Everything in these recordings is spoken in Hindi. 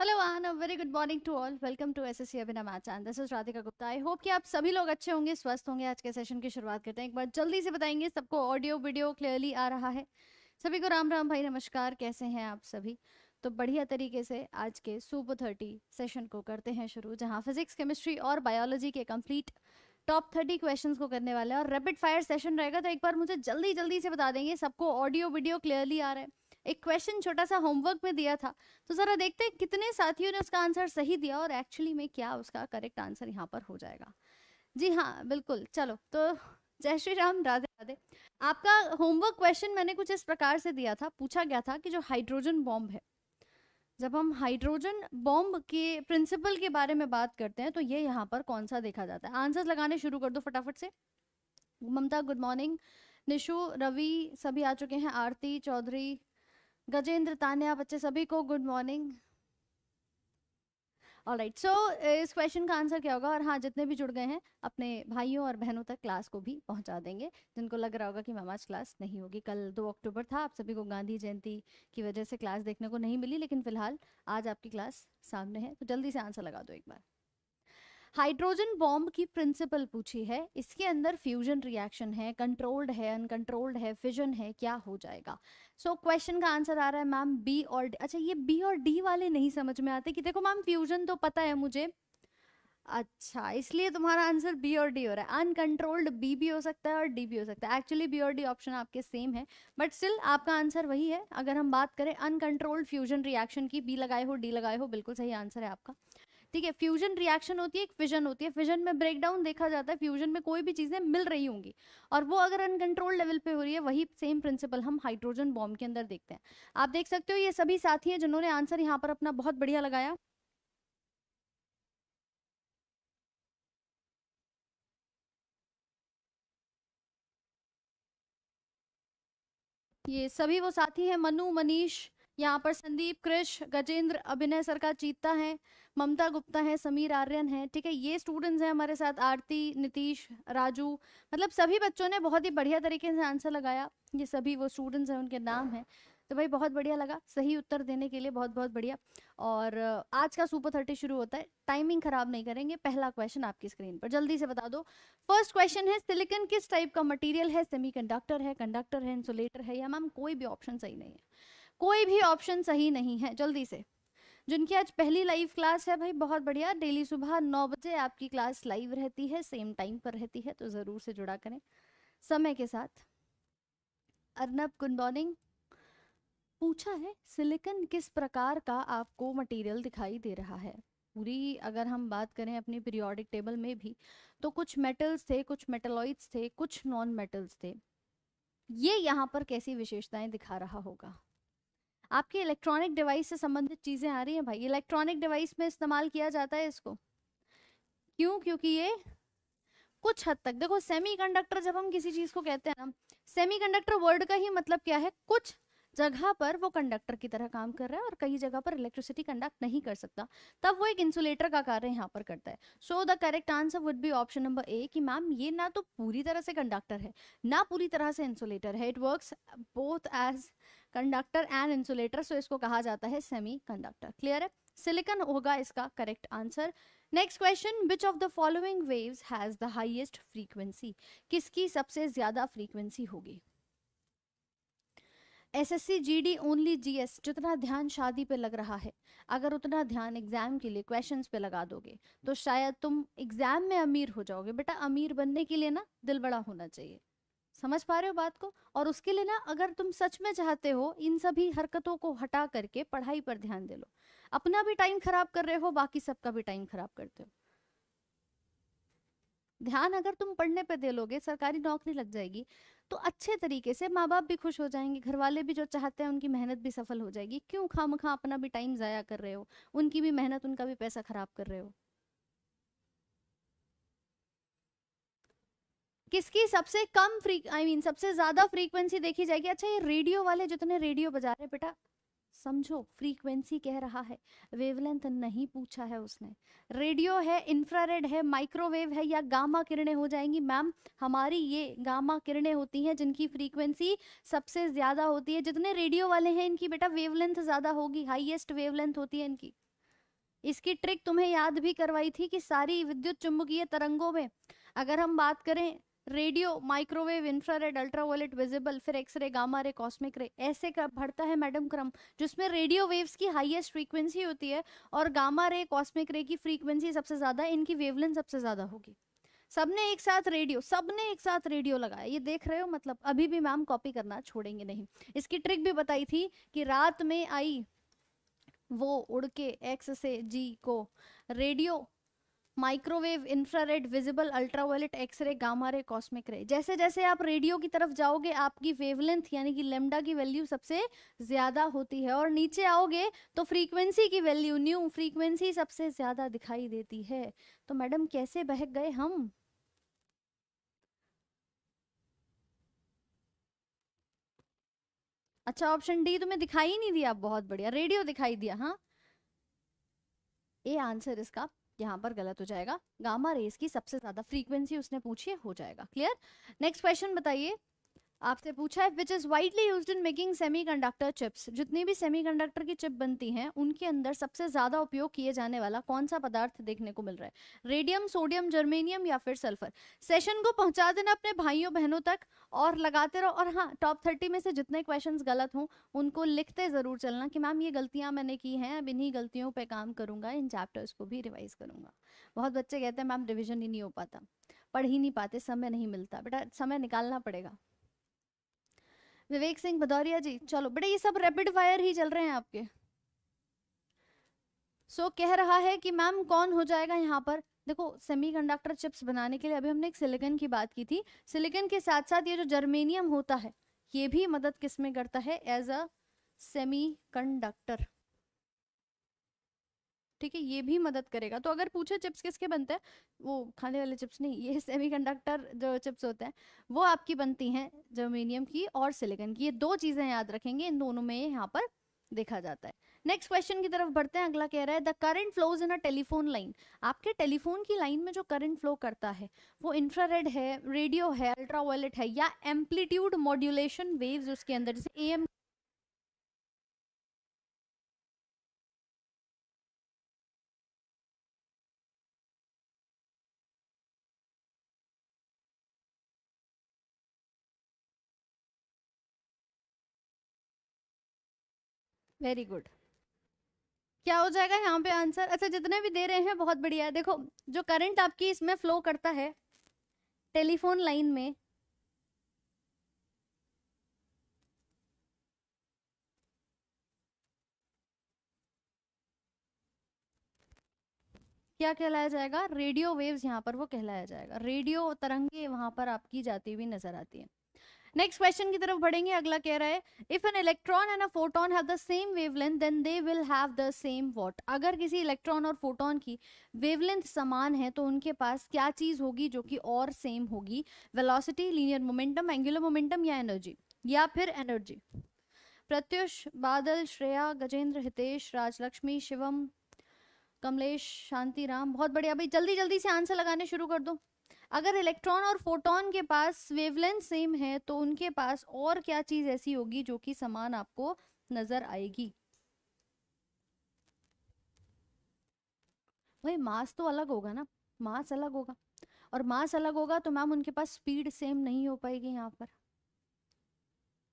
Hello and a very good morning to all welcome to S S C अभिनम आचान this is Radhika Gupta I hope कि आप सभी लोग अच्छे होंगे स्वस्थ होंगे आज के सेशन की शुरुआत करते हैं एक बार जल्दी से बताएंगे सबको ऑडियो वीडियो क्लियरली आ रहा है सभी को राम राम भाई नमस्कार कैसे हैं आप सभी तो बढ़िया तरीके से आज के सुपर थर्टी सेशन को करते हैं शुरू जहाँ फिजिक्स केमिस्ट्री और बायोलॉजी के कम्प्लीट टॉप थर्टी क्वेश्चन को करने वाले हैं और रेपिड फायर सेशन रहेगा तो एक बार मुझे जल्दी जल्दी से बता देंगे सबको ऑडियो वीडियो क्लियरली आ रहा है एक क्वेश्चन छोटा सा होमवर्क में दिया था तो ज़रा देखते हैं कितने साथियों ने उसका आंसर सही दिया और एक्चुअली में क्या उसका करेक्ट आंसर यहाँ पर हो जाएगा जी हाँ बिल्कुल चलो तो जय श्री राम राधे राधे आपका होमवर्क क्वेश्चन मैंने कुछ इस प्रकार से दिया था पूछा गया था कि जो हाइड्रोजन बॉम्ब है जब हम हाइड्रोजन बॉम्ब के प्रिंसिपल के बारे में बात करते हैं तो ये यहाँ पर कौन सा देखा जाता है आंसर लगाने शुरू कर दो फटाफट से ममता गुड मॉर्निंग निशु रवि सभी आ चुके हैं आरती चौधरी गजेंद्र तान्या बच्चे सभी को good morning all right so इस क्वेश्चन का आंसर क्या होगा और हाँ जितने भी जुड़ गए हैं अपने भाइयों और बहनों तक क्लास को भी पहुंचा देंगे जिनको लग रहा होगा कि मैम आज क्लास नहीं होगी कल दो अक्टूबर था आप सभी को गांधी जयंती की वजह से क्लास देखने को नहीं मिली लेकिन फिलहाल आज आपकी क्लास सामने है तो जल्दी से आंसर लगा दो एक बार हाइड्रोजन बॉम्ब की प्रिंसिपल पूछी है इसके अंदर फ्यूजन रिएक्शन है कंट्रोल्ड है अनकंट्रोल्ड है फिजन है क्या हो जाएगा सो so, क्वेश्चन का आंसर आ रहा है मैम बी और डी अच्छा ये बी और डी वाले नहीं समझ में आते कि देखो मैम फ्यूजन तो पता है मुझे अच्छा इसलिए तुम्हारा आंसर बी और डी हो रहा है अनकंट्रोल्ड बी भी हो सकता है और डी भी हो सकता है एक्चुअली बी और डी ऑप्शन आपके सेम है बट स्टिल आपका आंसर वही है अगर हम बात करें अनकंट्रोल्ड फ्यूजन रिएक्शन की बी लगाए हो डी लगाए हो बिल्कुल सही आंसर है आपका ठीक है फ्यूजन रिएक्शन होती है एक फिजन होती है फिजन में डाउन देखा जाता है फ्यूजन में कोई भी चीज़ें मिल रही होंगी और वो अगर अनकंट्रोल लेवल पे हो रही है वही सेम प्रिंसिपल हम हाइड्रोजन बॉम्ब के अंदर देखते हैं आप देख सकते हो ये सभी साथी हैं जिन्होंने आंसर यहाँ पर अपना बहुत बढ़िया लगाया ये सभी वो साथी हैं मनु मनीष यहाँ पर संदीप कृष गजेंद्र अभिनय सर का चीता है ममता गुप्ता है समीर आर्यन है ठीक है ये स्टूडेंट्स हैं हमारे साथ आरती नीतीश राजू मतलब सभी बच्चों ने बहुत ही बढ़िया तरीके से आंसर लगाया ये सभी वो स्टूडेंट्स हैं उनके नाम हैं तो भाई बहुत बढ़िया लगा सही उत्तर देने के लिए बहुत बहुत बढ़िया और आज का सुपर थर्टी शुरू होता है टाइमिंग खराब नहीं करेंगे पहला क्वेश्चन आपकी स्क्रीन पर जल्दी से बता दो फर्स्ट क्वेश्चन है सिलिकन किस टाइप का मटेरियल है सेमीकंडक्टर है कंडक्टर है इंसुलेटर है या मैम कोई भी ऑप्शन सही नहीं है कोई भी ऑप्शन सही नहीं है जल्दी से जिनकी आज पहली लाइव क्लास है भाई बहुत बढ़िया डेली सुबह नौ बजे आपकी क्लास लाइव रहती है सेम टाइम पर रहती है तो ज़रूर से जुड़ा करें समय के साथ अर्नब गुड मॉर्निंग पूछा है सिलिकन किस प्रकार का आपको मटेरियल दिखाई दे रहा है पूरी अगर हम बात करें अपनी पीरियोडिक टेबल में भी तो कुछ मेटल्स थे कुछ मेटलॉइड्स थे कुछ नॉन मेटल्स थे ये यहाँ पर कैसी विशेषताएं दिखा रहा होगा आपके इलेक्ट्रॉनिक डिवाइस से संबंधित चीज़ें आ रही हैं भाई इलेक्ट्रॉनिक डिवाइस में इस्तेमाल किया जाता है इसको क्यों क्योंकि ये कुछ हद तक देखो सेमीकंडक्टर जब हम किसी चीज़ को कहते हैं ना सेमीकंडक्टर वर्ड का ही मतलब क्या है कुछ जगह पर वो कंडक्टर की तरह काम कर रहा है और कई जगह पर इलेक्ट्रिसिटी कंडक्ट नहीं कर सकता तब वो एक इंसुलेटर का कार्य यहाँ पर करता है so the correct answer would be option number A कि मैम ये ना तो पूरी तरह से कंडक्टर है ना पूरी तरह से इंसुलेटर है it work both as conductor and insulator so इसको कहा जाता है सेमी कंडक्टर क्लियर है सिलिकन होगा इसका correct answer next question which of the following waves has the highest frequency किसकी सबसे ज़्यादा फ्रीक्वेंसी होगी एसएससी जीडी ओनली जीएस जितना ध्यान शादी पे लग रहा है अगर उतना ध्यान एग्ज़ाम के लिए क्वेश्चंस पे लगा दोगे तो शायद तुम एग्ज़ाम में अमीर हो जाओगे बेटा अमीर बनने के लिए ना दिल बड़ा होना चाहिए समझ पा रहे हो बात को और उसके लिए ना अगर तुम सच में चाहते हो इन सभी हरकतों को हटा करके पढ़ाई पर ध्यान दे लो अपना भी टाइम खराब कर रहे हो बाकी सबका भी टाइम खराब करते हो ध्यान अगर तुम पढ़ने पर दे लोगे सरकारी नौकरी लग जाएगी तो अच्छे तरीके से माँ बाप भी खुश हो जाएंगे घर वाले भी जो चाहते हैं उनकी मेहनत भी सफल हो जाएगी क्यों खाम खा अपना भी टाइम ज़ाया कर रहे हो उनकी भी मेहनत उनका भी पैसा खराब कर रहे हो किसकी सबसे कम free I I mean mean, सबसे ज्यादा फ्रीक्वेंसी देखी जाएगी अच्छा ये रेडियो वाले जितने रेडियो बजा रहे बेटा समझो फ्रीक्वेंसी कह रहा है वेवलेंथ नहीं पूछा है उसने रेडियो है इंफ्रारेड है माइक्रोवेव है या गामा किरणें हो जाएंगी मैम हमारी ये गामा किरणें होती हैं जिनकी फ्रीक्वेंसी सबसे ज़्यादा होती है जितने रेडियो वाले हैं इनकी बेटा वेवलेंथ ज़्यादा होगी हाईएस्ट वेवलेंथ होती है इनकी इसकी ट्रिक तुम्हें याद भी करवाई थी कि सारी विद्युत चुंबकीय तरंगों में अगर हम बात करें radio microwave infrared ultraviolet visible फिर X ray gamma ray cosmic ray ऐसे कर बढ़ता है मैडम क्रम जिसमें रेडियो वेव्स की हाईएस्ट फ्रीक्वेंसी होती है और गामा रे कॉस्मिक रे की फ्रीक्वेंसी सबसे ज़्यादा इनकी वेवलेंथ सबसे ज़्यादा होगी सबने एक साथ रेडियो सबने एक साथ रेडियो लगाया ये देख रहे हो मतलब अभी भी मैम कॉपी करना छोड़ेंगे नहीं इसकी ट्रिक भी बताई थी कि रात में आई वो उड़ के एक्स से जी को radio microwave infrared visible ultraviolet X ray gamma ray cosmic ray जैसे जैसे आप रेडियो की तरफ जाओगे आपकी वेवलेंथ यानी कि लेमडा की वैल्यू सबसे ज़्यादा होती है और नीचे आओगे तो फ्रीक्वेंसी की वैल्यू न्यू फ्रीक्वेंसी सबसे ज़्यादा दिखाई देती है तो मैडम कैसे बहक गए हम अच्छा ऑप्शन डी तुम्हें दिखाई नहीं दिया बहुत बढ़िया रेडियो दिखाई दिया हाँ ये आंसर इसका यहाँ पर गलत हो जाएगा गामा रेस की सबसे ज्यादा फ्रीक्वेंसी उसने पूछी है हो जाएगा क्लियर नेक्स्ट क्वेश्चन बताइए आपसे पूछा है which is widely use in making semiconductor chips जितनी भी सेमी कंडक्टर की चिप बनती हैं उनके अंदर सबसे ज़्यादा उपयोग किए जाने वाला कौन सा पदार्थ देखने को मिल रहा है रेडियम सोडियम जर्मेनियम या फिर सल्फर सेशन को पहुंचा देना अपने भाइयों बहनों तक और लगाते रहो और हाँ टॉप थर्टी में से जितने क्वेश्चन गलत हों उनको लिखते ज़रूर चलना कि मैम ये गलतियाँ मैंने की हैं अब इन्हीं गलतियों पर काम करूँगा इन चैप्टर्स को भी रिवाइज करूँगा बहुत बच्चे कहते हैं मैम रिविजन ही नहीं हो पाता पढ़ ही नहीं पाते समय नहीं मिलता बेटा समय निकालना पड़ेगा विवेक सिंह भदौरिया जी चलो बेटा ये सब रैपिड फायर ही चल रहे हैं आपके सो so, कह रहा है कि मैम कौन हो जाएगा यहाँ पर देखो सेमीकंडक्टर चिप्स बनाने के लिए अभी हमने एक सिलिकन की बात की थी सिलिकन के साथ साथ ये जो जर्मेनियम होता है ये भी मदद किस में करता है एज अ सेमी कंडक्टर ठीक है ये भी मदद करेगा तो अगर पूछे चिप्स किसके बनते हैं वो खाने वाले चिप्स नहीं ये सेमी कंडक्टर जो चिप्स होते हैं वो आपकी बनती हैं जर्मेनियम की और सिलिकन की ये दो चीज़ें याद रखेंगे इन दोनों में यहाँ पर देखा जाता है नेक्स्ट क्वेश्चन की तरफ बढ़ते हैं अगला कह रहा है the current flows in a telephone line आपके टेलीफोन की लाइन में जो करंट फ्लो करता है वो इंफ्रारेड है रेडियो है अल्ट्रा है या एम्पलीट्यूड मॉड्यूलेशन वेव्स उसके अंदर जैसे एम वेरी गुड क्या हो जाएगा यहाँ पे आंसर अच्छा जितने भी दे रहे हैं बहुत बढ़िया है देखो जो करंट आपकी इसमें फ्लो करता है टेलीफोन लाइन में क्या कहलाया जाएगा रेडियो वेव्स यहाँ पर वो कहलाया जाएगा रेडियो तरंगे वहां पर आपकी जाती हुई नजर आती है नेक्स्ट क्वेश्चन की तरफ बढ़ेंगे अगला कह रहा है if an electron and a photon have the same wavelength then they will have the same what अगर किसी इलेक्ट्रॉन और फोटोन की वेवलेंथ समान है तो उनके पास क्या चीज होगी जो कि और सेम होगी velocity linear momentum angular momentum या एनर्जी या फिर एनर्जी प्रत्युष बादल श्रेया गजेंद्र हितेश राजलक्ष्मी शिवम कमलेश शांति राम बहुत बढ़िया भाई जल्दी जल्दी से आंसर लगाने शुरू कर दो अगर इलेक्ट्रॉन और फोटोन के पास वेवलेंथ सेम है तो उनके पास और क्या चीज़ ऐसी होगी जो कि समान आपको नज़र आएगी भाई मास तो अलग होगा ना मास अलग होगा और मास अलग होगा तो मैम उनके पास स्पीड सेम नहीं हो पाएगी यहाँ पर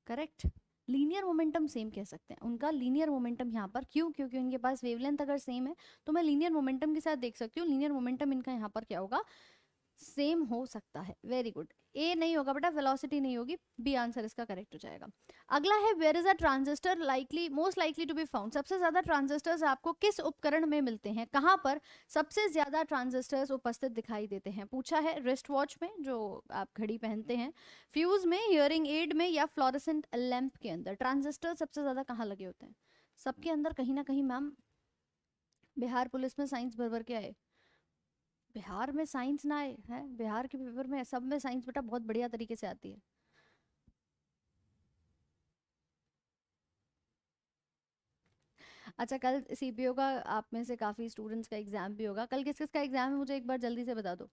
करेक्ट लीनियर मोमेंटम सेम कह सकते हैं उनका लीनियर मोमेंटम यहाँ पर क्यों क्योंकि उनके पास वेवलेंथ अगर सेम है तो मैं लीनियर मोमेंटम के साथ देख सकती हूँ लीनियर मोमेंटम इनका यहाँ पर क्या होगा सेम हो सकता है वेरी गुड ए नहीं होगा बेटा वेलोसिटी नहीं होगी बी आंसर इसका करेक्ट हो जाएगा अगला है where is a transistor likely most likely to be found सबसे ज्यादा ट्रांजिस्टर्स आपको किस उपकरण में मिलते हैं कहाँ पर सबसे ज्यादा ट्रांजिस्टर्स उपस्थित दिखाई देते हैं पूछा है रिस्ट वॉच में जो आप घड़ी पहनते हैं फ्यूज में हियरिंग एड में या फ्लोरसेंट लैम्प के अंदर ट्रांजिस्टर सबसे ज्यादा कहाँ लगे होते हैं सबके अंदर कहीं ना कहीं मैम बिहार पुलिस में साइंस भर भर के आए बिहार में साइंस ना आए है बिहार के पेपर में सब में साइंस बेटा बहुत बढ़िया तरीके से आती है अच्छा कल सीपीओ का आप में से काफ़ी स्टूडेंट्स का एग्ज़ाम भी होगा कल किस किस का एग्ज़ाम है मुझे एक बार जल्दी से बता दो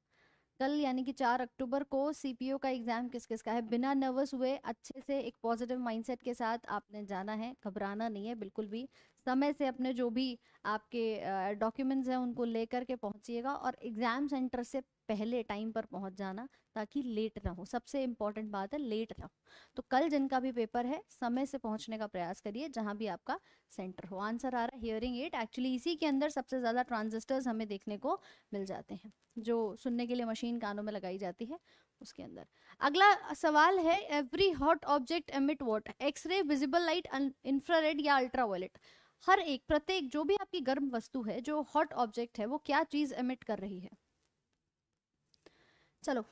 कल यानी कि चार अक्टूबर को सीपीओ का एग्ज़ाम किस किस का है बिना नर्वस हुए अच्छे से एक पॉजिटिव माइंडसेट के साथ आपने जाना है घबराना नहीं है बिल्कुल भी समय से अपने जो भी आपके डॉक्यूमेंट्स हैं उनको लेकर के पहुंचिएगा और एग्ज़ाम सेंटर से पहले टाइम पर पहुंच जाना ताकि लेट ना हो सबसे इम्पॉर्टेंट बात है लेट ना हो तो कल जिनका भी पेपर है समय से पहुंचने का प्रयास करिए जहां भी आपका सेंटर हो आंसर आ रहा है हियरिंग एड एक्चुअली इसी के अंदर सबसे ज़्यादा ट्रांजिस्टर्स हमें देखने को मिल जाते हैं जो सुनने के लिए मशीन कानों में लगाई जाती है उसके अंदर अगला सवाल है every hot object emit what X ray visible light infrared या अल्ट्रा वायलेट हर एक प्रत्येक जो भी आपकी गर्म वस्तु है जो हॉट ऑब्जेक्ट है वो क्या चीज एमिट कर रही है चलो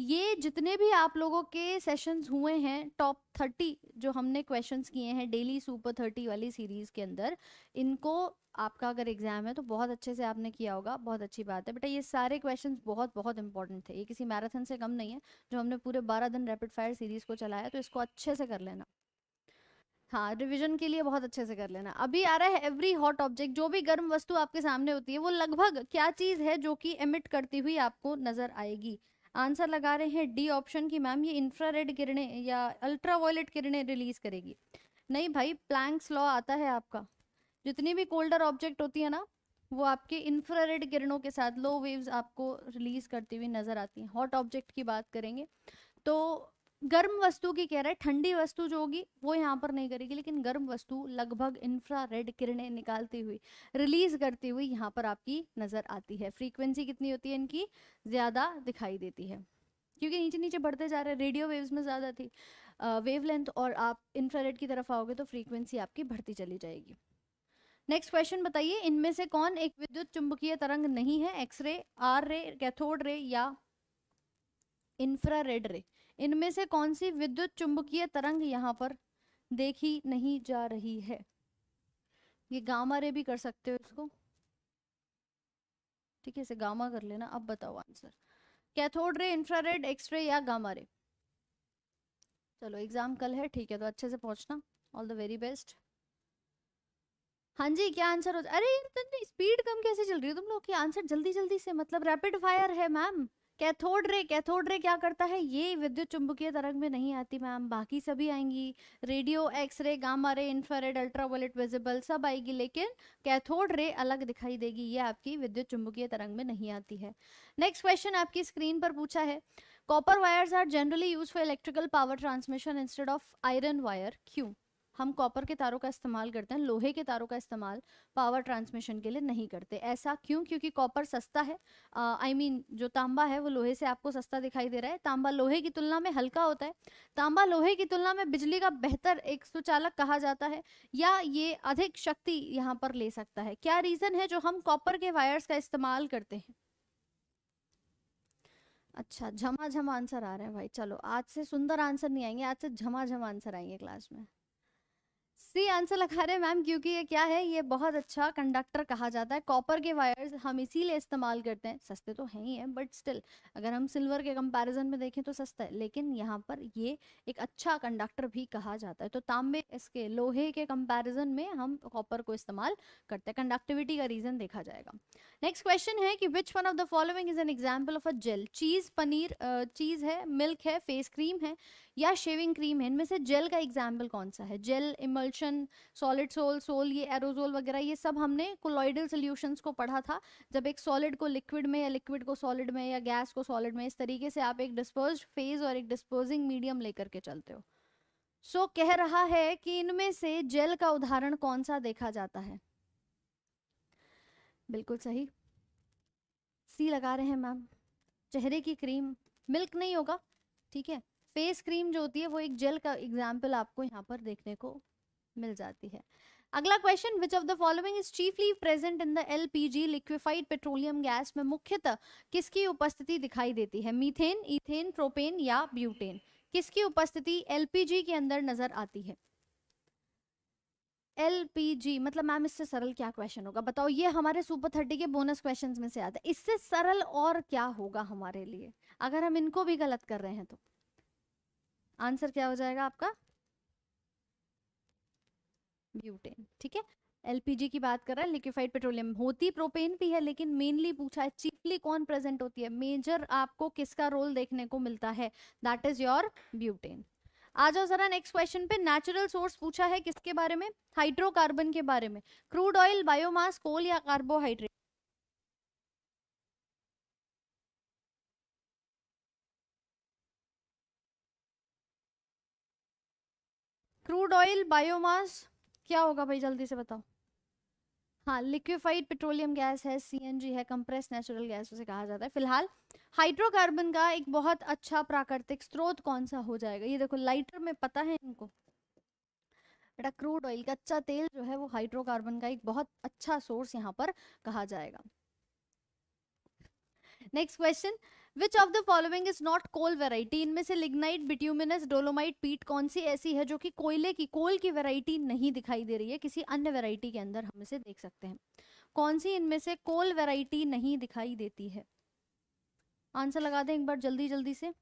ये जितने भी आप लोगों के सेशंस हुए हैं टॉप थर्टी जो हमने क्वेश्चंस किए हैं डेली सुपर थर्टी वाली सीरीज के अंदर इनको आपका अगर एग्जाम है तो बहुत अच्छे से आपने किया होगा बहुत अच्छी बात है बेटा ये सारे क्वेश्चंस बहुत बहुत इंपॉर्टेंट थे ये किसी मैराथन से कम नहीं है जो हमने पूरे बारह दिन रैपिड फायर सीरीज को चलाया तो इसको अच्छे से कर लेना हाँ रिविजन के लिए बहुत अच्छे से कर लेना अभी आ रहा है एवरी हॉट ऑब्जेक्ट जो भी गर्म वस्तु आपके सामने होती है वो लगभग क्या चीज है जो कि एमिट करती हुई आपको नजर आएगी आंसर लगा रहे हैं डी ऑप्शन की मैम ये रेड किरणें या अल्ट्रावायलेट किरणें रिलीज करेगी नहीं भाई प्लैंक्स लॉ आता है आपका जितनी भी कोल्डर ऑब्जेक्ट होती है ना वो आपके रेड किरणों के साथ लो वेव्स आपको रिलीज करती हुई नजर आती हैं हॉट ऑब्जेक्ट की बात करेंगे तो गर्म वस्तु की कह रहा है ठंडी वस्तु जो होगी वो यहाँ पर नहीं करेगी लेकिन गर्म वस्तु लगभग इंफ्रा रेड किरणें निकालती हुई रिलीज करती हुई यहाँ पर आपकी नज़र आती है फ्रीक्वेंसी कितनी होती है इनकी ज़्यादा दिखाई देती है क्योंकि नीचे नीचे बढ़ते जा रहे हैं रेडियो वेव्स में ज़्यादा थी वेवलेंथ और आप इंफ्रारेड की तरफ आओगे तो फ्रीक्वेंसी आपकी बढ़ती चली जाएगी नेक्स्ट क्वेश्चन बताइए इनमें से कौन एक विद्युत चुंबकीय तरंग नहीं है एक्सरे आर रे कैथोड रे या इंफ्रारेड रे इनमें से कौन सी विद्युत चुंबकीय तरंग यहाँ पर देखी नहीं जा रही है ये गामा रे भी कर सकते हो इसको ठीक है इसे गामा कर लेना अब बताओ answer cathode ray infrared X ray या गामा रे चलो एग्जाम कल है ठीक है तो अच्छे से पहुंचना ऑल द वेरी बेस्ट हाँ जी क्या आंसर हो अरे स्पीड कम कैसे चल रही है तुम लोग की आंसर जल्दी जल्दी से मतलब रैपिड फायर है ma'am cathode ray cathode ray क्या करता है ये विद्युत चुंबकीय तरंग में नहीं आती मैम बाकी सभी आएंगी radio X ray gamma ray infrared ultraviolet visible सब आएगी लेकिन कैथोड रे अलग दिखाई देगी ये आपकी विद्युत चुंबकीय तरंग में नहीं आती है नेक्स्ट क्वेश्चन आपकी स्क्रीन पर पूछा है copper wires are generally use for electrical power transmission instead of iron wire क्यों हम कॉपर के तारों का इस्तेमाल करते हैं लोहे के तारों का इस्तेमाल पावर ट्रांसमिशन के लिए नहीं करते ऐसा क्यों क्योंकि कॉपर सस्ता है आई I मीन mean, जो तांबा है वो लोहे से आपको सस्ता दिखाई दे रहा है तांबा लोहे की तुलना में हल्का होता है तांबा लोहे की तुलना में बिजली का बेहतर एक सुचालक कहा जाता है या ये अधिक शक्ति यहाँ पर ले सकता है क्या रीजन है जो हम कॉपर के वायर्स का इस्तेमाल करते हैं अच्छा झमाझम आंसर आ रहे हैं भाई चलो आज से सुंदर आंसर नहीं आएंगे आज से झमाझम आंसर आएंगे क्लास में सी आंसर लगा रहे मैम क्योंकि ये क्या है ये बहुत अच्छा कंडक्टर कहा जाता है कॉपर के वायर्स हम इसीलिए इस्तेमाल करते हैं सस्ते तो हैं ही है बट स्टिल अगर हम सिल्वर के कंपैरिजन में देखें तो सस्ता है लेकिन यहाँ पर ये एक अच्छा कंडक्टर भी कहा जाता है तो तांबे इसके लोहे के कंपेरिजन में हम कॉपर को इस्तेमाल करते हैं कंडक्टिविटी का रीज़न देखा जाएगा नेक्स्ट क्वेश्चन है कि which one of the following is an example of a gel cheese paneer cheese है मिल्क है फेस क्रीम है या शेविंग क्रीम है इनमें से जेल का एग्जाम्पल कौन सा है gel emulsion solution solid sol sol ये एरोजोल वगैरह ये सब हमने कोलॉइडल सोल्यूशंस को पढ़ा था जब एक सॉलिड को लिक्विड में या लिक्विड को सॉलिड में या गैस को सॉलिड में इस तरीके से आप एक डिस्पोज फेज और एक डिस्पोजिंग मीडियम लेकर के चलते हो सो so, कह रहा है कि इनमें से जेल का उदाहरण कौन सा देखा जाता है बिल्कुल सही सी लगा रहे हैं मैम चेहरे की क्रीम मिल्क नहीं होगा ठीक है फेस क्रीम जो होती है वो एक जेल का एग्जाम्पल आपको यहाँ पर देखने को मिल जाती है अगला question which of the following is chiefly present in the LPG liquefied petroleum gas में मुख्यतः किसकी उपस्थिति दिखाई देती है मीथेन इथेन प्रोपेन या ब्यूटेन किसकी उपस्थिति एलपीजी के अंदर नजर आती है एलपीजी मतलब मैम इससे सरल क्या क्वेश्चन होगा बताओ ये हमारे सुपर थर्टी के बोनस क्वेश्चन में से आता है इससे सरल और क्या होगा हमारे लिए अगर हम इनको भी गलत कर रहे हैं तो आंसर क्या हो जाएगा आपका ब्यूटेन ठीक है एलपीजी की बात कर रहा है लिक्विफाइड पेट्रोलियम होती प्रोपेन भी है लेकिन मेनली पूछा है चीफली कौन प्रेजेंट होती है मेजर आपको किसका रोल देखने को मिलता है दैट इज योर ब्यूटेन आ जाओ जरा नेक्स्ट क्वेश्चन पे नेचुरल सोर्स पूछा है किसके बारे में हाइड्रोकार्बन के बारे में क्रूड ऑयल बायोमास कोल या कार्बोहाइड्रेट क्रूड ऑयल बायोमास क्या होगा भाई जल्दी से बताओ हाँ लिक्विफाइड पेट्रोलियम गैस है सीएनजी है कंप्रेस नेचुरल गैस उसे कहा जाता है फिलहाल हाइड्रोकार्बन का एक बहुत अच्छा प्राकृतिक स्रोत कौन सा हो जाएगा ये देखो लाइटर में पता है इनको बेटा क्रूड ऑयल कच्चा तेल जो है वो हाइड्रोकार्बन का एक बहुत अच्छा सोर्स यहाँ पर कहा जाएगा next question which of the following is not coal variety इनमें से लिग्नाइट बिट्यूमिनस डोलोमाइट पीट कौन सी ऐसी है जो कि कोयले की कोल की वेराइटी नहीं दिखाई दे रही है किसी अन्य वेराइटी के अंदर हम इसे देख सकते हैं कौन सी इनमें से कोल वेराइटी नहीं दिखाई देती है आंसर लगा दें एक बार जल्दी जल्दी से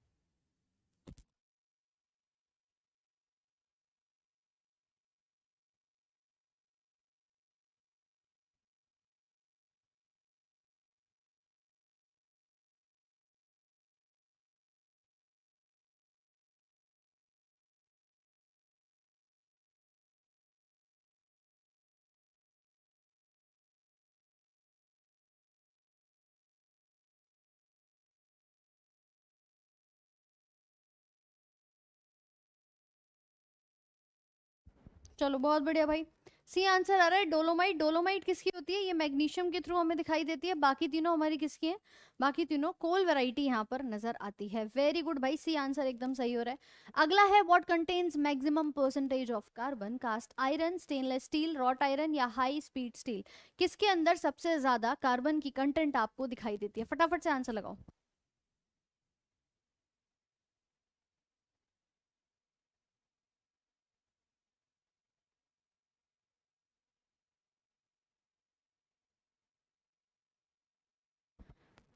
चलो बहुत बढ़िया भाई सी आंसर आ रहा है डोलोमाइट डोलोमाइट किसकी होती है ये मैग्नीशियम के थ्रू हमें दिखाई देती है बाकी तीनों हमारी किसकी है बाकी तीनों कोल वैरायटी यहाँ पर नजर आती है वेरी गुड भाई सी आंसर एकदम सही हो रहा है अगला है what contains maximum percentage of carbon cast iron stainless steel wrought iron या हाई स्पीड स्टील किसके अंदर सबसे ज्यादा कार्बन की कंटेंट आपको दिखाई देती है फटाफट से आंसर लगाओ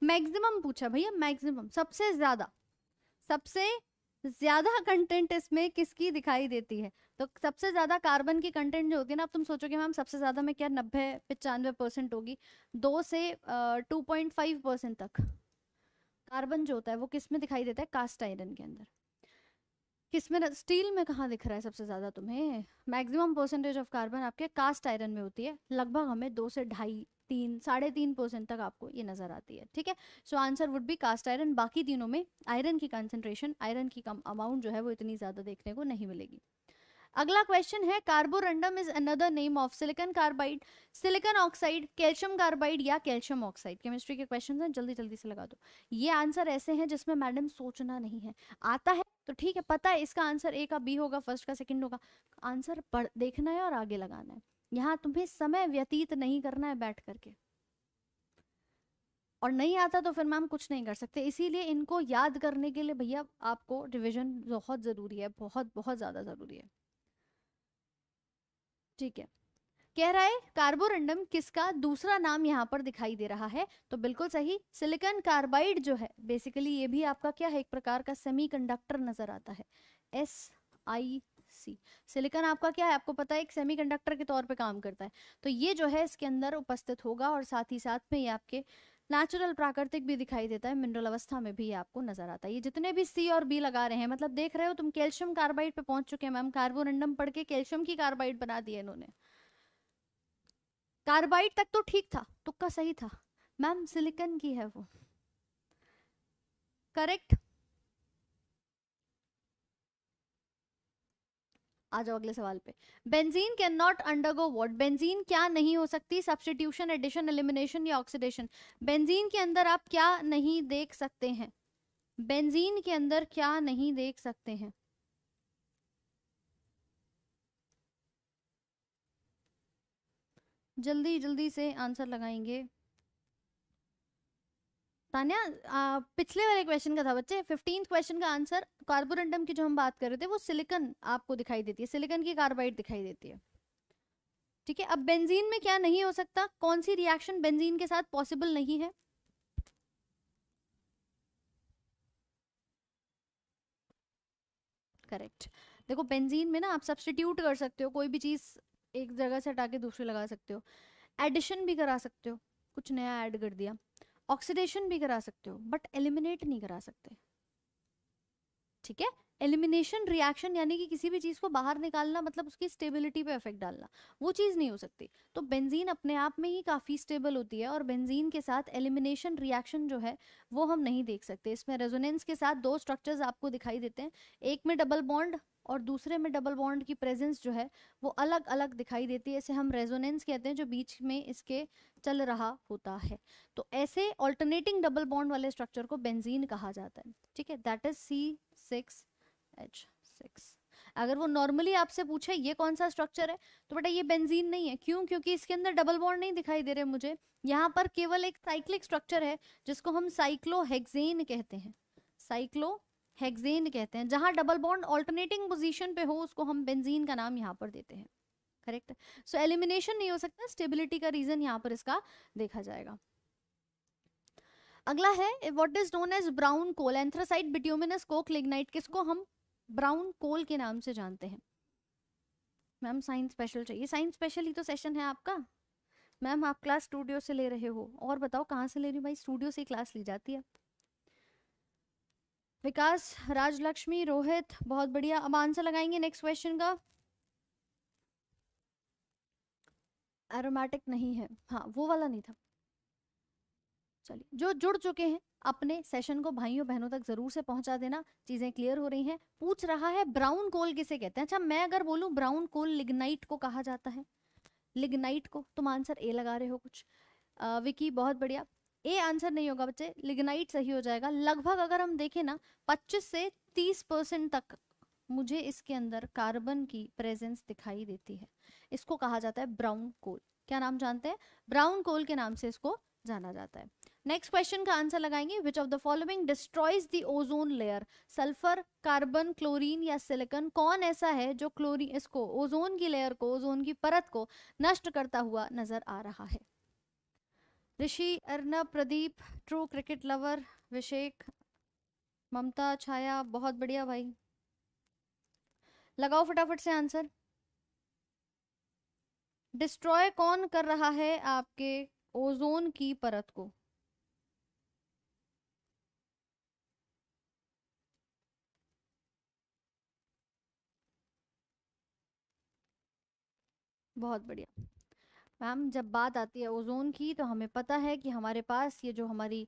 मैक्सिमम पूछा भैया मैक्सिमम सबसे ज्यादा सबसे ज्यादा कंटेंट इसमें किसकी दिखाई देती है तो सबसे ज्यादा कार्बन की कंटेंट जो होती है ना अब तुम सोचोगे मैम सबसे ज्यादा में क्या नब्बे पचानवे परसेंट होगी दो से टू पॉइंट फाइव परसेंट तक कार्बन जो होता है वो किस में दिखाई देता है कास्ट आयरन के अंदर किस में स्टील में कहाँ दिख रहा है सबसे ज्यादा तुम्हें मैक्सिमम परसेंटेज ऑफ कार्बन आपके कास्ट आयरन में होती है लगभग हमें दो से ढाई तीन साढ़े तीन परसेंट तक आपको ये नज़र आती है ठीक है so answer would be cast iron बाकी दिनों में आयरन की कंसनट्रेशन आयरन की कम अमाउंट जो है वो इतनी ज़्यादा देखने को नहीं मिलेगी अगला क्वेश्चन है carborundum is another name of silicon carbide silicon oxide calcium carbide या कैल्शियम ऑक्साइड केमिस्ट्री के क्वेश्चन हैं जल्दी जल्दी से लगा दो ये आंसर ऐसे हैं जिसमें मैडम सोचना नहीं है आता है तो ठीक है पता है इसका आंसर ए का बी होगा फर्स्ट का सेकंड होगा आंसर देखना है और आगे लगाना है यहाँ तुम्हें समय व्यतीत नहीं करना है बैठ करके और नहीं आता तो फिर मैम कुछ नहीं कर सकते इसीलिए इनको याद करने के लिए भैया आपको रिविजन बहुत ज़रूरी है बहुत बहुत ज़्यादा ज़रूरी है ठीक है कह रहा है कार्बोरेंडम किसका दूसरा नाम यहाँ पर दिखाई दे रहा है तो बिल्कुल सही सिलिकॉन कार्बाइड जो है बेसिकली ये भी आपका क्या है एक प्रकार का सेमीकंडक्टर नज़र आता है एस आई सी सिलिकॉन आपका क्या है आपको पता है एक सेमीकंडक्टर के तौर पे काम करता है तो ये जो है इसके अंदर उपस्थित होगा और साथ ही साथ में ये आपके नेचुरल प्राकृतिक भी दिखाई देता है मिनरल अवस्था में भी आपको नजर आता है ये जितने भी सी और बी लगा रहे हैं मतलब देख रहे हो तुम कैल्शियम कार्बाइड पे पहुंच चुके हैं मैम कार्बोरेंडम पढ़ के कैल्शियम की कार्बाइड बना दी है इन्होंने कार्बाइड तक तो ठीक था तुक्का सही था मैम सिलिकन की है वो करेक्ट आ जाओ अगले सवाल पे benzene can not undergo what benzene क्या नहीं हो सकती सब्सटीट्यूशन एडिशन एलिमिनेशन या ऑक्सीडेशन बेंजीन के अंदर आप क्या नहीं देख सकते हैं बेंजीन के अंदर क्या नहीं देख सकते हैं जल्दी जल्दी से आंसर लगाएंगे तान्या आ, पिछले वाले क्वेश्चन का था बच्चे फिफ्टीन क्वेश्चन का आंसर कार्बोरेंडम की जो हम बात कर रहे थे वो सिलिकन आपको दिखाई देती है सिलिकन की कार्बाइड दिखाई देती है ठीक है अब बेंजीन में क्या नहीं हो सकता कौन सी रिएक्शन बेंजीन के साथ पॉसिबल नहीं है करेक्ट देखो बेंजीन में ना आप सब्सटीट्यूट कर सकते हो कोई भी चीज़ एक जगह से हटा के दूसरी लगा सकते हो एडिशन भी करा सकते हो कुछ नया ऐड कर दिया ऑक्सीडेशन भी करा सकते हो बट एलिमिनेट नहीं करा सकते ठीक है एलिमिनेशन रिएक्शन यानी कि किसी भी चीज़ को बाहर निकालना मतलब उसकी स्टेबिलिटी पे इफेक्ट डालना वो चीज़ नहीं हो सकती तो बेंजीन अपने आप में ही काफ़ी स्टेबल होती है और बेंजीन के साथ एलिमिनेशन रिएक्शन जो है वो हम नहीं देख सकते इसमें रेजोनेंस के साथ दो स्ट्रक्चर्स आपको दिखाई देते हैं एक में डबल बॉन्ड और दूसरे में डबल बॉन्ड की प्रेजेंस जो है वो अलग अलग दिखाई देती है इसे हम रेजोनेंस कहते हैं जो बीच में इसके चल रहा होता है तो ऐसे ऑल्टरनेटिंग डबल बॉन्ड वाले स्ट्रक्चर को बेंजीन कहा जाता है ठीक है that is C six H six अगर वो नॉर्मली आपसे पूछे ये कौन सा स्ट्रक्चर है तो बेटा ये बेंजीन नहीं है क्यों क्योंकि इसके अंदर डबल बॉन्ड नहीं दिखाई दे रहे मुझे यहाँ पर केवल एक साइक्लिक स्ट्रक्चर है जिसको हम साइक्लोहेक्सेन कहते हैं साइक्लो हेक्सेन कहते हैं जहां डबल बॉन्ड ऑल्टरनेटिंग पोजीशन पे हो उसको हम बेंजीन का नाम यहाँ पर देते हैं करेक्ट सो एलिमिनेशन नहीं हो सकता स्टेबिलिटी का रीजन यहाँ पर इसका देखा जाएगा अगला है what is known as brown coal anthracite bituminous coke lignite किसको हम ब्राउन कोल के नाम से जानते हैं मैम साइंस स्पेशल चाहिए साइंस स्पेशल ही तो सेशन है आपका मैम आप क्लास स्टूडियो से ले रहे हो और बताओ कहाँ से ले रही हो भाई स्टूडियो से क्लास ली जाती है विकास राजलक्ष्मी रोहित बहुत बढ़िया अब आंसर लगाएंगे नेक्स्ट क्वेश्चन का एरोमेटिक नहीं है हाँ वो वाला नहीं था चलिए जो जुड़ चुके हैं अपने सेशन को भाइयों बहनों तक जरूर से पहुंचा देना चीजें क्लियर हो रही हैं पूछ रहा है ब्राउन कोल किसे कहते हैं अच्छा मैं अगर बोलूं ब्राउन कोल लिग्नाइट को कहा जाता है लिग्नाइट को तुम आंसर ए लगा रहे हो कुछ आ, विकी बहुत बढ़िया ए आंसर नहीं होगा बच्चे लिग्नाइट सही हो जाएगा लगभग अगर हम देखें ना 25 से 30 परसेंट तक मुझे इसके अंदर कार्बन की प्रेजेंस दिखाई देती है इसको कहा जाता है ब्राउन कोल क्या नाम जानते हैं ब्राउन कोल के नाम से इसको जाना जाता है नेक्स्ट क्वेश्चन का आंसर लगाएंगे which of the following destroys the ozone layer sulphur carbon chlorine या सिलिकन कौन ऐसा है जो क्लोरीन इसको ओजोन की लेयर को ओजोन की परत को नष्ट करता हुआ नजर आ रहा है Rishi Arnab Pradeep true cricket lover Vishek Mamta Chhaya बहुत बढ़िया भाई लगाओ फटाफट से आंसर डिस्ट्रॉय कौन कर रहा है आपके ओजोन की परत को बहुत बढ़िया मैम जब बात आती है ओज़ोन की तो हमें पता है कि हमारे पास ये जो हमारी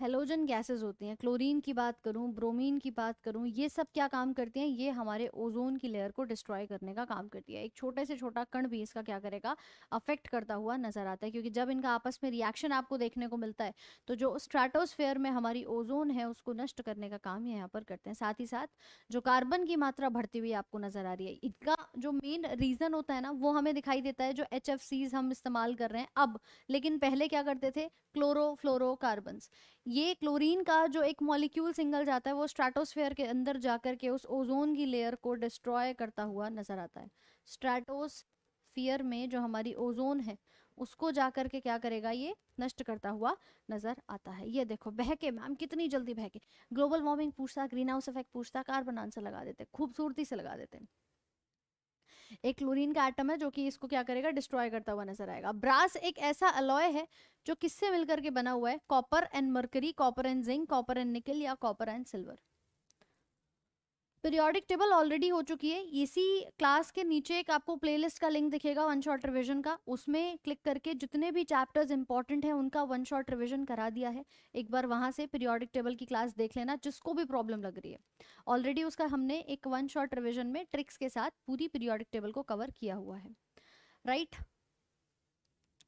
हेलोजन गैसेस होती हैं क्लोरीन की बात करूं ब्रोमीन की बात करूं ये सब क्या काम करती हैं ये हमारे ओजोन की लेयर को डिस्ट्रॉय करने का काम करती है एक छोटे से छोटा कण भी इसका क्या करेगा अफेक्ट करता हुआ नजर आता है क्योंकि जब इनका आपस में रिएक्शन आपको देखने को मिलता है तो जो स्ट्रेटोस्फेयर में हमारी ओजोन है उसको नष्ट करने का काम यहाँ पर करते हैं साथ ही साथ जो कार्बन की मात्रा बढ़ती हुई आपको नजर आ रही है इनका जो मेन रीजन होता है ना वो हमें दिखाई देता है जो एच हम इस्तेमाल कर रहे हैं अब लेकिन पहले क्या करते थे क्लोरो फ्लोरो ये क्लोरीन का जो एक मॉलिक्यूल सिंगल जाता है वो स्ट्रेटोस्फेयर के अंदर जाकर के उस ओजोन की लेयर को डिस्ट्रॉय करता हुआ नजर आता है स्ट्रेटोस्फेयर में जो हमारी ओजोन है उसको जा करके क्या करेगा ये नष्ट करता हुआ नजर आता है ये देखो बहके मैम कितनी जल्दी बहके ग्लोबल वार्मिंग पूछता ग्रीन हाउस इफेक्ट पूछता कार्बन आंसर लगा देते खूबसूरती से लगा देते हैं एक क्लोरीन का एटम है जो कि इसको क्या करेगा डिस्ट्रॉय करता हुआ नजर आएगा ब्रास एक ऐसा अलॉय है जो किससे मिलकर के बना हुआ है copper and mercury copper and zinc copper and nickel या copper and silver periodic table already हो चुकी है इसी क्लास के नीचे एक आपको प्लेलिस्ट का लिंक दिखेगा वन शॉट रिविजन का उसमें क्लिक करके जितने भी चैप्टर्स इंपॉर्टेंट हैं उनका वन शॉट रिविजन करा दिया है एक बार वहाँ से पीरियोडिक टेबल की क्लास देख लेना जिसको भी प्रॉब्लम लग रही है ऑलरेडी उसका हमने एक वन शॉट रिविजन में ट्रिक्स के साथ पूरी पीरियोडिक टेबल को कवर किया हुआ है राइट right?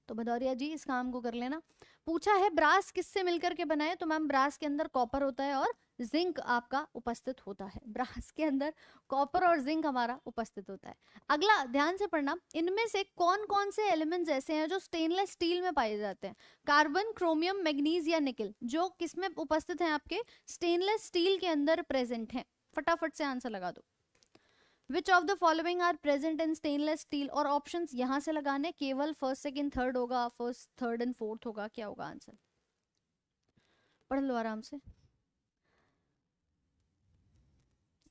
तो भदौरिया जी इस काम को कर लेना पूछा है ब्रास किससे मिलकर के बनाए तो मैम ब्रास के अंदर कॉपर होता है और जिंक आपका उपस्थित होता है ब्रास के अंदर कॉपर और जिंक हमारा उपस्थित होता है अगला ध्यान से पढ़ना इनमें से कौन कौन से एलिमेंट्स ऐसे हैं जो स्टेनलेस स्टील में पाए जाते हैं कार्बन क्रोमियम मैग्नीज या निकल जो किसमें उपस्थित हैं आपके स्टेनलेस स्टील के अंदर प्रेजेंट हैं फटाफट से आंसर लगा दो which of the following are present in stainless steel और ऑप्शन यहाँ से लगाने केवल फर्स्ट सेकेंड थर्ड होगा फर्स्ट थर्ड एंड फोर्थ होगा क्या होगा आंसर पढ़ लो आराम से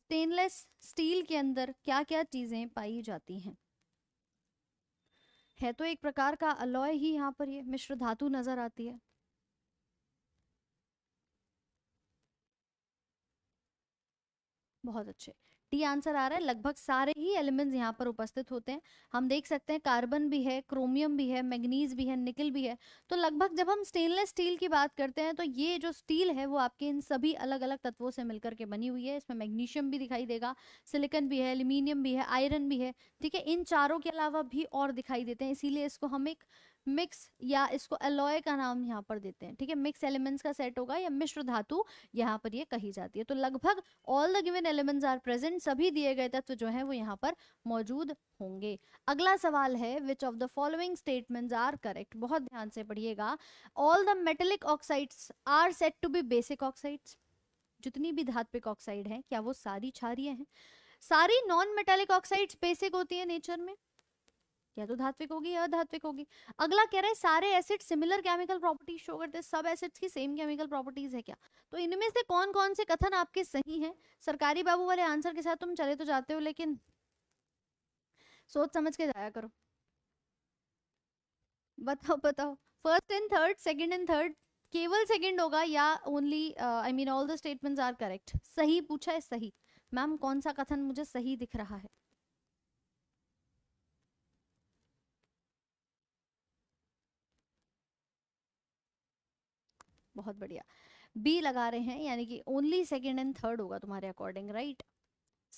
स्टेनलेस स्टील के अंदर क्या क्या चीज़ें पाई जाती हैं है तो एक प्रकार का अलॉय ही यहाँ पर ये मिश्र धातु नज़र आती है बहुत अच्छे डी आंसर आ रहा है लगभग सारे ही एलिमेंट्स यहाँ पर उपस्थित होते हैं हम देख सकते हैं कार्बन भी है क्रोमियम भी है मैग्नीज भी है निकल भी है तो लगभग जब हम स्टेनलेस स्टील की बात करते हैं तो ये जो स्टील है वो आपके इन सभी अलग अलग तत्वों से मिलकर के बनी हुई है इसमें मैग्नीशियम भी दिखाई देगा सिलिकन भी है एल्यूमिनियम भी है आयरन भी है ठीक है इन चारों के अलावा भी और दिखाई देते हैं इसीलिए इसको हम एक मिक्स या इसको अलॉय का नाम यहाँ पर देते हैं ठीक है मिक्स एलिमेंट्स का सेट होगा या मिश्र धातु यहाँ पर ये यह कही जाती है तो लगभग all the given elements are present सभी दिए गए तत्व तो जो है वो यहाँ पर मौजूद होंगे अगला सवाल है which of the following statements are correct बहुत ध्यान से पढ़िएगा all the metallic oxides are set to be basic oxides जितनी भी धात्विक ऑक्साइड है क्या वो सारी क्षारिय हैं सारी नॉन मेटेलिक ऑक्साइड्स बेसिक होती है नेचर में या तो धात्विक होगी या अधात्विक होगी अगला कह रहा है सारे acid similar chemical properties show करते हैं सब एसिड्स की सेम केमिकल प्रॉपर्टीज है क्या तो इनमें से कौन कौन से कथन आपके सही हैं सरकारी बाबू वाले आंसर के साथ तुम चले तो जाते हो लेकिन सोच समझ के जाया करो बताओ बताओ first and third second and third केवल सेकेंड होगा या only I mean all the statement are correct सही पूछा है सही मैम कौन सा कथन मुझे सही दिख रहा है बहुत बढ़िया बी लगा रहे हैं यानी कि ओनली सेकेंड एंड थर्ड होगा तुम्हारे अकॉर्डिंग राइट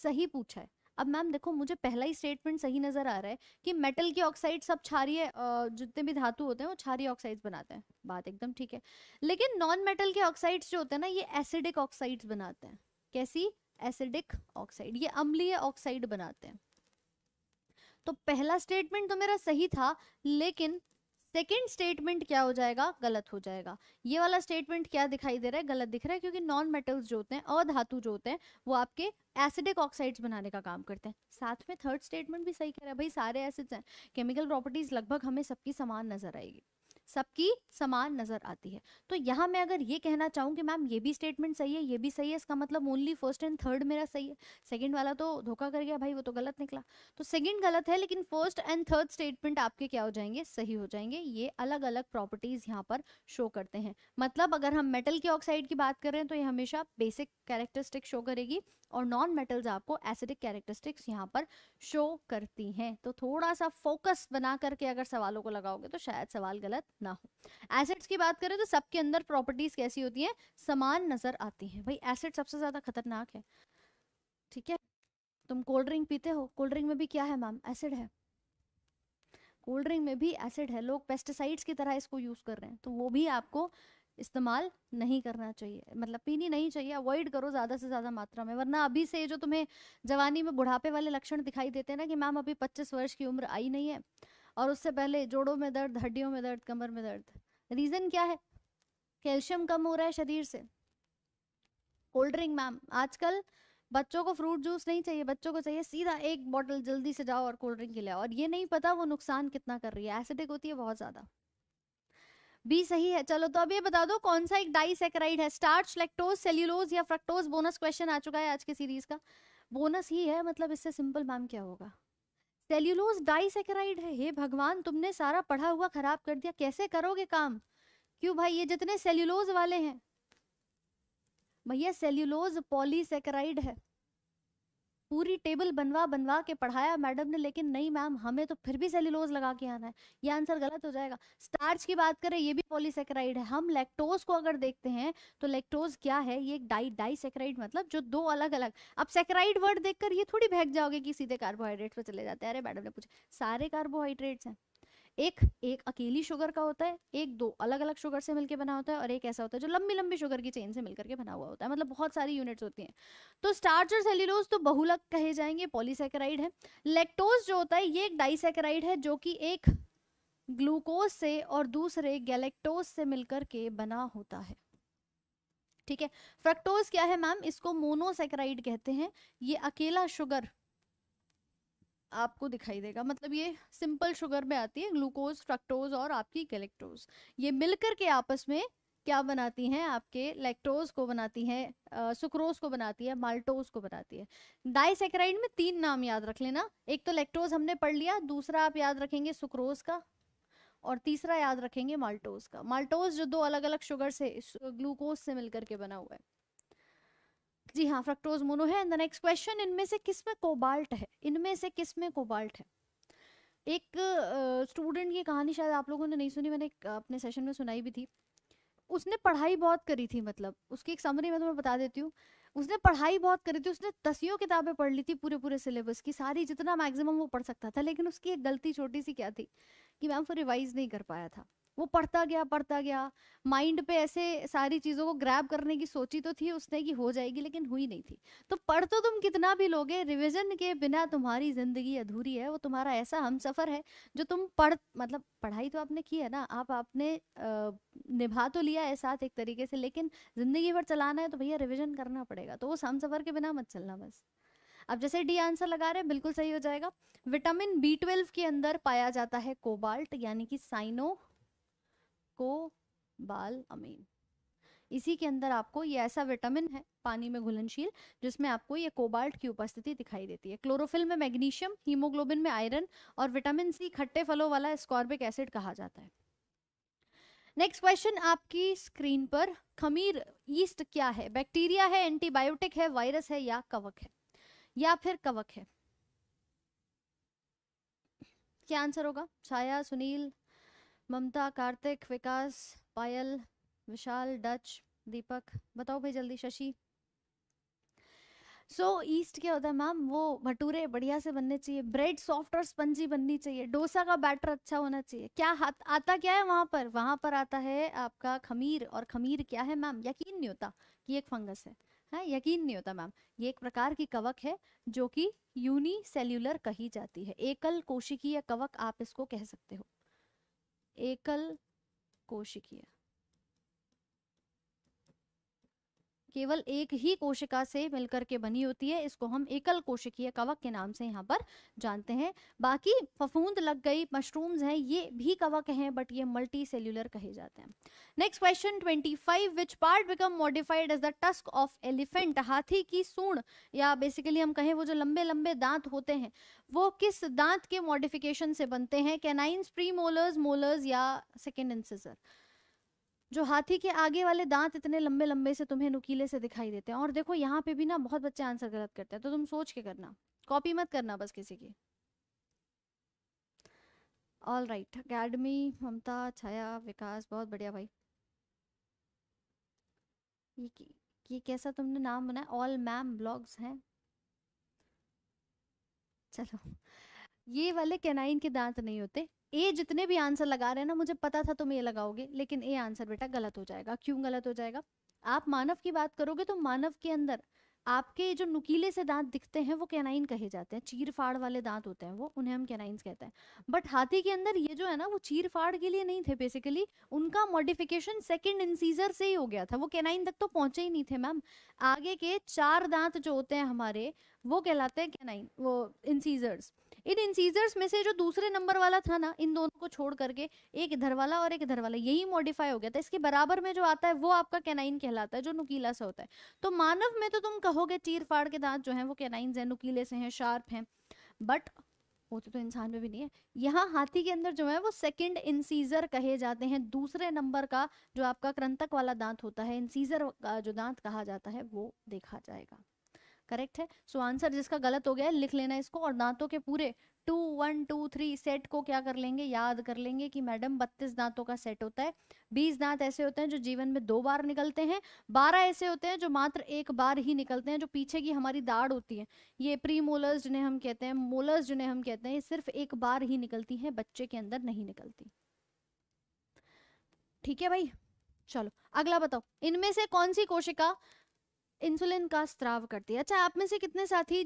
सही पूछा है अब मैम देखो मुझे पहला ही स्टेटमेंट सही नज़र आ रहा है कि मेटल की ऑक्साइड सब क्षारीय जितने भी धातु होते हैं वो क्षारीय ऑक्साइड्स बनाते हैं बात एकदम ठीक है लेकिन नॉन मेटल के ऑक्साइड्स जो होते हैं ना ये एसिडिक ऑक्साइड्स बनाते हैं कैसी एसिडिक ऑक्साइड ये अम्लीय ऑक्साइड बनाते हैं तो पहला स्टेटमेंट तो मेरा सही था लेकिन सेकेंड स्टेटमेंट क्या हो जाएगा गलत हो जाएगा ये वाला स्टेटमेंट क्या दिखाई दे रहा है गलत दिख रहा है क्योंकि नॉन मेटल्स जो होते हैं अधातु जो होते हैं वो आपके एसिडिक ऑक्साइड्स बनाने का काम करते हैं साथ में थर्ड स्टेटमेंट भी सही कह रहा है भाई सारे एसिड्स हैं केमिकल प्रॉपर्टीज लगभग हमें सबकी समान नजर आएगी सबकी समान नज़र आती है तो यहाँ मैं अगर ये कहना चाहूँ कि मैम ये भी स्टेटमेंट सही है ये भी सही है इसका मतलब ओनली फर्स्ट एंड थर्ड मेरा सही है सेकेंड वाला तो धोखा कर गया भाई वो तो गलत निकला तो सेकेंड गलत है लेकिन फर्स्ट एंड थर्ड स्टेटमेंट आपके क्या हो जाएंगे सही हो जाएंगे ये अलग अलग प्रॉपर्टीज़ यहाँ पर शो करते हैं मतलब अगर हम मेटल के ऑक्साइड की बात कर रहे हैं तो ये हमेशा बेसिक कैरेक्टरिस्टिक शो करेगी और नॉन मेटल्स आपको एसिडिक कैरेक्टरिस्टिक्स यहाँ पर शो करती हैं तो थोड़ा सा फोकस बना करके अगर सवालों को लगाओगे तो शायद सवाल गलत ना हो एसेट्स की बात करें तो सबके अंदर प्रॉपर्टीज कैसी होती हैं समान नजर आती हैं भाई एसेट सबसे ज्यादा खतरनाक है ठीक है तुम कोल्ड ड्रिंक पीते हो कोल्ड ड्रिंक में भी क्या है मैम एसिड है कोल्ड ड्रिंक में भी एसिड है लोग पेस्टिसाइड्स की तरह इसको यूज कर रहे हैं तो वो भी आपको इस्तेमाल नहीं करना चाहिए मतलब पीनी नहीं चाहिए अवॉइड करो ज़्यादा से ज़्यादा मात्रा में वरना अभी से जो तुम्हें जवानी में बुढ़ापे वाले लक्षण दिखाई देते हैं ना कि मैम अभी 25 वर्ष की उम्र आई नहीं है और उससे पहले जोड़ों में दर्द हड्डियों में दर्द कमर में दर्द रीज़न क्या है कैल्शियम कम हो रहा है शरीर से कोल्ड ड्रिंक मैम आजकल बच्चों को फ्रूट जूस नहीं चाहिए बच्चों को चाहिए सीधा एक बॉटल जल्दी से जाओ और कोल्ड ड्रिंक ले और ये नहीं पता वो नुकसान कितना कर रही है एसिडिक होती है बहुत ज़्यादा बी सही है चलो तो अब ये बता दो कौन सा एक डाइसेक्राइड है स्टार्च लेक्टोज सेल्यूलोज या फ्रक्टोज बोनस क्वेश्चन आ चुका है आज के सीरीज का बोनस ही है मतलब इससे सिंपल मैम क्या होगा सेल्यूलोज डाइसेकेराइड है हे भगवान तुमने सारा पढ़ा हुआ खराब कर दिया कैसे करोगे काम क्यों भाई ये जितने सेल्यूलोज वाले हैं भैया सेल्यूलोज पॉलीसेकेराइड है पूरी टेबल बनवा बनवा के पढ़ाया मैडम ने लेकिन नहीं मैम हमें तो फिर भी सेल्यूलोज लगा के आना है ये आंसर गलत हो जाएगा स्टार्च की बात करें ये भी पॉलीसेक्राइड है हम लेक्टोज को अगर देखते हैं तो लेक्टोज क्या है ये एक डाई डाइसेक्राइड मतलब जो दो अलग अलग अब सेक्राइड वर्ड देखकर ये थोड़ी भेग जाओगे कि सीधे कार्बोहाइड्रेट पर चले जाते हैं अरे मैडम ने पूछा सारे कार्बोहाइड्रेट्स हैं एक एक अकेली शुगर का होता है एक दो अलग अलग शुगर से मिलकर बना होता है और एक ऐसा होता है जो लंबी लंबी शुगर की चेन से मिलकर के बना हुआ होता है मतलब बहुत सारी यूनिट्स होती हैं तो स्टार्च और सेल्यूलोज तो बहुलक कहे जाएंगे पॉलीसेकेराइड है लेक्टोज जो होता है ये एक डाइसेकेराइड है जो कि एक ग्लूकोज से और दूसरे गैलेक्टोज से मिलकर के बना होता है ठीक है फ्रक्टोज क्या है मैम इसको मोनोसेकेराइड कहते हैं ये अकेला शुगर आपको दिखाई देगा मतलब ये सिंपल शुगर में आती है ग्लूकोज फ्रक्टोज और आपकी गलेक्टोज ये मिलकर के आपस में क्या बनाती हैं आपके लैक्टोज को बनाती हैं सुक्रोज को बनाती है माल्टोज को बनाती है डाइसेक्राइड में तीन नाम याद रख लेना एक तो लैक्टोज हमने पढ़ लिया दूसरा आप याद रखेंगे सुक्रोज का और तीसरा याद रखेंगे माल्टोज का माल्टोज जो दो अलग अलग शुगर से ग्लूकोज से मिलकर के बना हुआ है जी हाँ फ्रक्टोज मोनो है एंड द नेक्स्ट क्वेश्चन इनमें से किस में कोबाल्ट है इनमें से किस में कोबाल्ट है एक स्टूडेंट uh, की कहानी शायद आप लोगों ने नहीं सुनी मैंने अपने सेशन में सुनाई भी थी उसने पढ़ाई बहुत करी थी मतलब उसकी एक समरी मतलब मैं तुम्हें बता देती हूँ उसने पढ़ाई बहुत करी थी उसने दसियों किताबें पढ़ ली थी पूरे पूरे सिलेबस की सारी जितना मैक्सिमम वो पढ़ सकता था लेकिन उसकी एक गलती छोटी सी क्या थी कि मैम वो रिवाइज नहीं कर पाया था वो पढ़ता गया पढ़ता गया माइंड पे ऐसे सारी चीज़ों को ग्रैब करने की सोची तो थी उसने कि हो जाएगी लेकिन हुई नहीं थी तो पढ़ तो तुम कितना भी लोगे रिविज़न के बिना तुम्हारी ज़िंदगी अधूरी है वो तुम्हारा ऐसा हम सफ़र है जो तुम पढ़ मतलब पढ़ाई तो आपने की है ना आप आपने आ, निभा तो लिया है साथ एक तरीके से लेकिन ज़िंदगी भर चलाना है तो भैया रिविज़न करना पड़ेगा तो उस हम सफ़र के बिना मत चलना बस अब जैसे डी आंसर लगा रहे हैं बिल्कुल सही हो जाएगा विटामिन बी ट्वेल्व के अंदर पाया जाता है कोबाल्ट यानी कि साइनो को बाल अमीन इसी के अंदर आपको ये ऐसा विटामिन है पानी में घुलनशील जिसमें आपको ये कोबाल्ट की उपस्थिति दिखाई देती है क्लोरोफिल में मैग्नीशियम हीमोग्लोबिन में आयरन और विटामिन सी खट्टे फलों वाला स्कॉर्बिक एसिड कहा जाता है नेक्स्ट क्वेश्चन आपकी स्क्रीन पर खमीर ईस्ट क्या है बैक्टीरिया है एंटीबायोटिक है वायरस है या कवक है या फिर कवक है क्या आंसर होगा छाया सुनील ममता कार्तिक विकास पायल विशाल डच दीपक बताओ भाई जल्दी शशि सो so, ईस्ट क्या होता है मैम वो भटूरे बढ़िया से बनने चाहिए ब्रेड सॉफ्ट और स्पंजी बननी चाहिए डोसा का बैटर अच्छा होना चाहिए क्या हाथ आता क्या है वहां पर वहां पर आता है आपका खमीर और खमीर क्या है मैम यकीन नहीं होता कि एक फंगस है हाँ यकीन नहीं होता मैम ये एक प्रकार की कवक है जो कि यूनी कही जाती है एकल कोशिकीय कवक आप इसको कह सकते हो एकल कोशिकीय केवल एक ही कोशिका से मिलकर के बनी होती है इसको हम एकल कोशिकीय कवक के नाम से यहाँ पर जानते हैं बाकी फफूंद लग गई मशरूम्स हैं ये भी कवक हैं बट ये मल्टी सेल्यूलर कहे जाते हैं next question 25 which part become modified as the tusk of elephant हाथी की सूण या बेसिकली हम कहें वो जो लंबे लंबे दांत होते हैं वो किस दांत के मॉडिफिकेशन से बनते हैं कैनाइंस प्री मोलर्स मोलर्स या सेकेंड इंसिजर जो हाथी के आगे वाले दांत इतने लंबे लंबे से तुम्हें नुकीले से दिखाई देते हैं और देखो यहाँ पे भी ना बहुत बच्चे आंसर गलत करते हैं तो तुम सोच के करना कॉपी मत करना बस किसी की all right academy Mamata Chhaya Vikas बहुत बढ़िया भाई ये ये कैसा तुमने नाम बनाया ऑल मैम ब्लॉग्स हैं चलो ये वाले कैनाइन के दांत नहीं होते ए जितने भी आंसर लगा रहे हैं ना मुझे पता था तुम ये लगाओगे लेकिन ए आंसर बेटा गलत हो जाएगा क्यों गलत हो जाएगा आप मानव की बात करोगे तो मानव के अंदर आपके जो नुकीले से दांत दिखते हैं वो कैनाइन कहे जाते हैं चीर फाड़ वाले दांत होते हैं वो उन्हें हम कैनाइन कहते हैं बट हाथी के अंदर ये जो है ना वो चीर फाड़ के लिए नहीं थे बेसिकली उनका मॉडिफिकेशन सेकेंड इंसीजर से ही हो गया था वो कैनाइन तक तो पहुंचे ही नहीं थे मैम आगे के चार दांत जो होते हैं हमारे वो कहलाते हैं कैनाइन वो इंसीजर्स इन इंसीजर्स में से जो दूसरे नंबर वाला था ना इन दोनों को छोड़ करके एक इधर वाला और एक इधर वाला यही मॉडिफाई हो गया था इसके बराबर में जो आता है वो आपका कैनाइन कहलाता है जो नुकीला सा होता है तो मानव में तो तुम कहोगे चीर फाड़ के दांत जो है वो कैनाइन है नुकीले से हैं शार्प हैं बट होते तो, तो इंसान में भी नहीं है यहाँ हाथी के अंदर जो है वो सेकंड इंसीजर कहे जाते हैं दूसरे नंबर का जो आपका क्रंतक वाला दांत होता है इंसीजर का जो दांत कहा जाता है वो देखा जाएगा करेक्ट है सो so आंसर जिसका गलत हो गया है लिख लेना इसको और दांतों के पूरे two one two three set को क्या कर लेंगे याद कर लेंगे कि मैडम बत्तीस दांतों का सेट होता है बीस दांत ऐसे होते हैं जो जीवन में दो बार निकलते हैं बारह ऐसे होते हैं जो मात्र एक बार ही निकलते हैं जो पीछे की हमारी दाढ़ होती है ये प्री मोलर्स जिन्हें हम कहते हैं मोलर्स जिन्हें हम कहते हैं ये सिर्फ एक बार ही निकलती है बच्चे के अंदर नहीं निकलती ठीक है भाई चलो अगला बताओ इनमें से कौन सी कोशिका इंसुलिन का स्त्राव करती है अच्छा आप में से कितने साथी